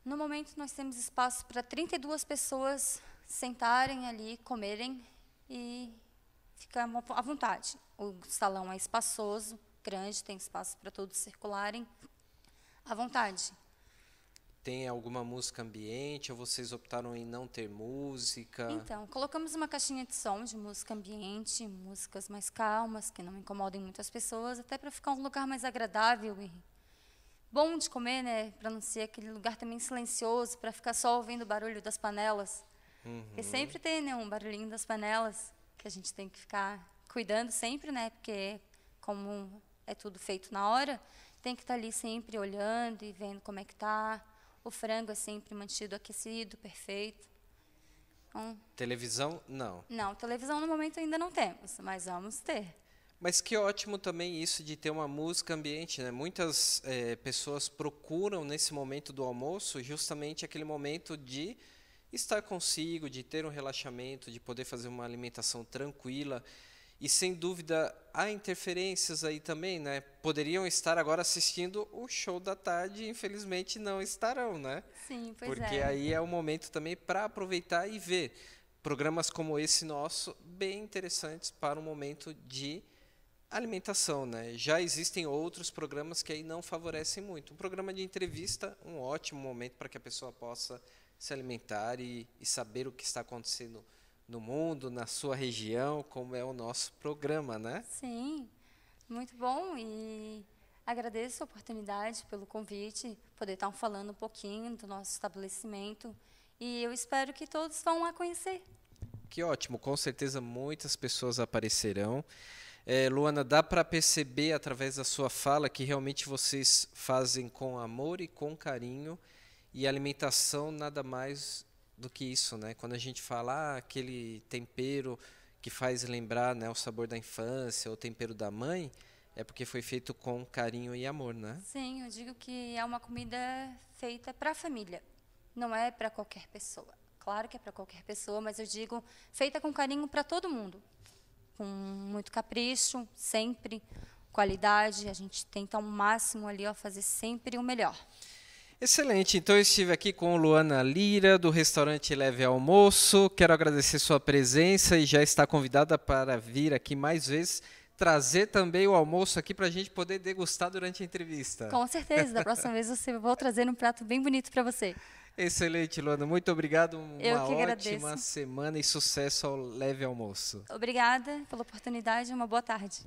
No momento, nós temos espaço para 32 pessoas sentarem ali, comerem e ficar à vontade. O salão é espaçoso, grande, tem espaço para todos circularem à vontade. Tem alguma música ambiente ou vocês optaram em não ter música? Então, colocamos uma caixinha de som de música ambiente, músicas mais calmas, que não incomodem muitas pessoas, até para ficar um lugar mais agradável e Bom de comer, né? Para não ser aquele lugar também silencioso, para ficar só ouvindo o barulho das panelas. Uhum. sempre tem né, um barulhinho das panelas que a gente tem que ficar cuidando sempre, né? Porque é como é tudo feito na hora, tem que estar tá ali sempre olhando e vendo como é que tá. O frango é sempre mantido aquecido, perfeito. Então televisão, não. Não, televisão no momento ainda não temos, mas vamos ter. Mas que ótimo também isso de ter uma música ambiente, né? Muitas é, pessoas procuram nesse momento do almoço justamente aquele momento de estar consigo, de ter um relaxamento, de poder fazer uma alimentação tranquila. E sem dúvida há interferências aí também, né? Poderiam estar agora assistindo o show da tarde, infelizmente não estarão, né? Sim, pois Porque é. Porque aí é o momento também para aproveitar e ver programas como esse nosso bem interessantes para um momento de alimentação, né? Já existem outros programas que aí não favorecem muito. Um programa de entrevista, um ótimo momento para que a pessoa possa se alimentar e, e, saber o que está acontecendo no mundo, na sua região, como é o nosso programa, né? Sim, muito bom e agradeço a oportunidade pelo convite, poder estar falando um pouquinho do nosso estabelecimento e eu espero que todos vão a conhecer. Que ótimo, com certeza muitas pessoas aparecerão. É, Luana, dá para perceber através da sua fala que realmente vocês fazem com amor e com carinho, e alimentação nada mais do que isso, né? Quando a gente fala ah, aquele tempero que faz lembrar né, o sabor da infância, o tempero da mãe, é porque foi feito com carinho e amor, né? Sim, eu digo que é uma comida feita para a família, não é para qualquer pessoa. Claro que é para qualquer pessoa, mas eu digo feita com carinho para todo mundo, com muito capricho, sempre qualidade. A gente tenta ao máximo ali ó, fazer sempre o melhor. Excelente. Então eu estive aqui com Luana Lira do restaurante Leve Almoço. Quero agradecer sua presença e já está convidada para vir aqui mais vezes trazer também o almoço aqui para a gente poder degustar durante a entrevista. Com certeza. Da próxima vez eu vou trazer um prato bem bonito para você. Excelente, Luana. Muito obrigado. Uma Eu que agradeço. ótima semana e sucesso ao Leve Almoço. Obrigada pela oportunidade. Uma boa tarde.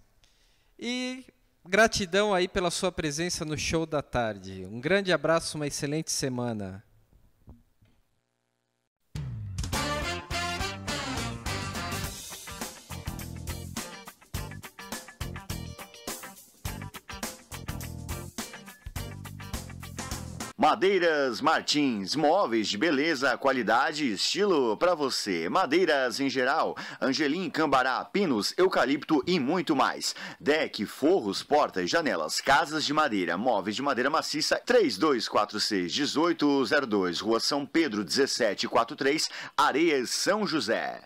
E gratidão aí pela sua presença no show da tarde. Um grande abraço, uma excelente semana. Madeiras Martins, móveis de beleza, qualidade e estilo para você. Madeiras em geral, angelim, cambará, pinos, eucalipto e muito mais. Deck, forros, portas, janelas, casas de madeira, móveis de madeira maciça, 3246 1802, Rua São Pedro 1743, Areias, São José.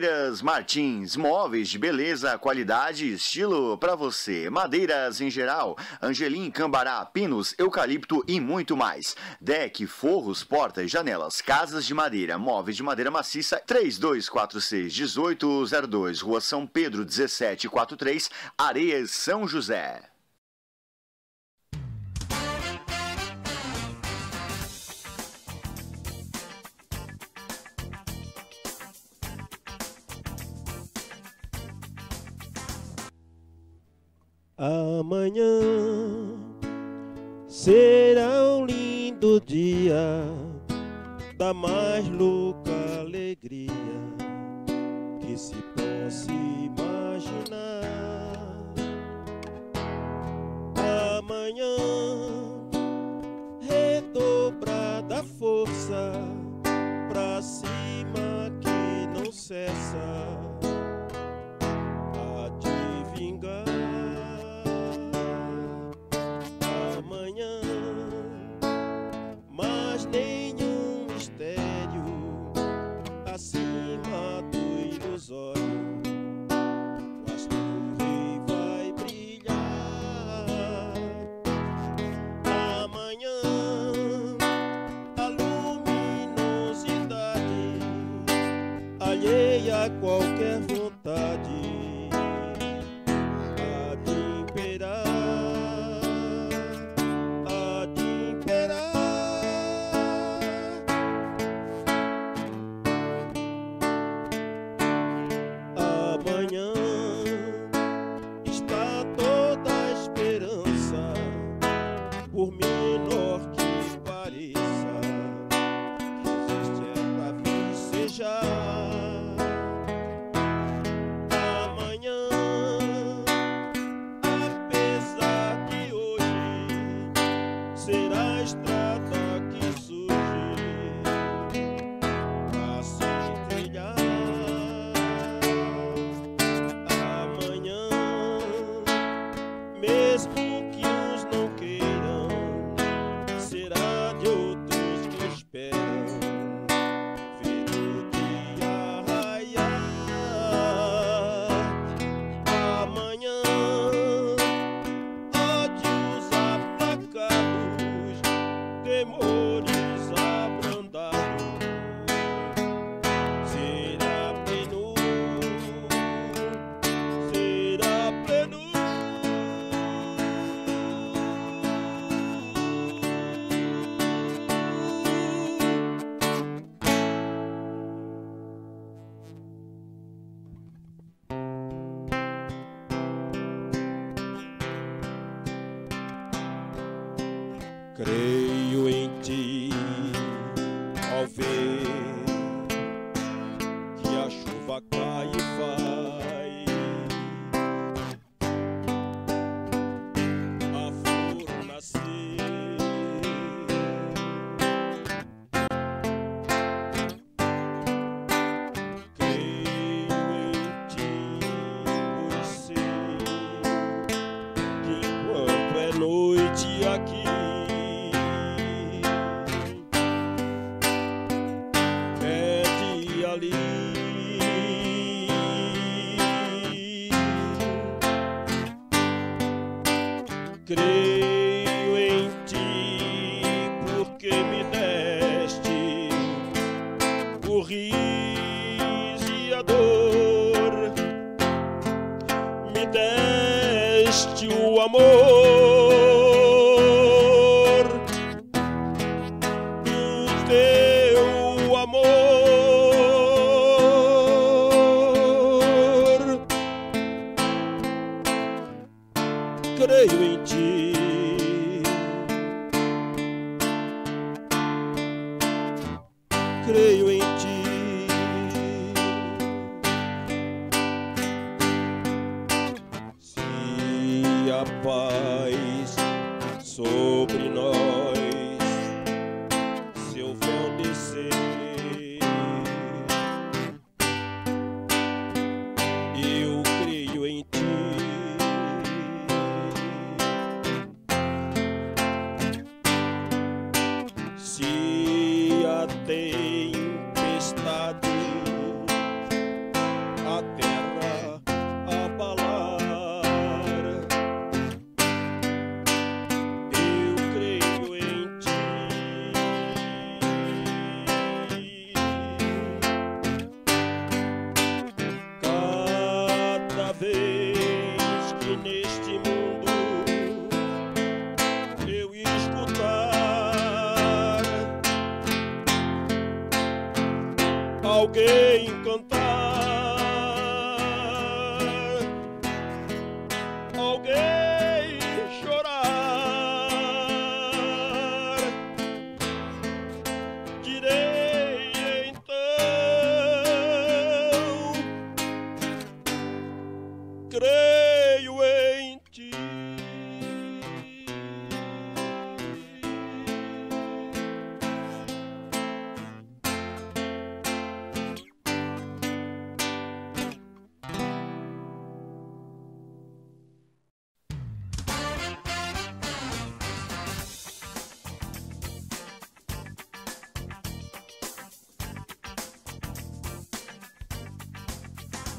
Madeiras Martins, móveis de beleza, qualidade e estilo para você. Madeiras em geral, angelim, cambará, pinos, eucalipto e muito mais. Deck, forros, portas, janelas, casas de madeira, móveis de madeira maciça, 3246 1802, Rua São Pedro 1743, Areias São José. Amanhã será um lindo dia da mais louca alegria que se possa imaginar. Amanhã redobrada força pra cima que não cessa a te vingar. see.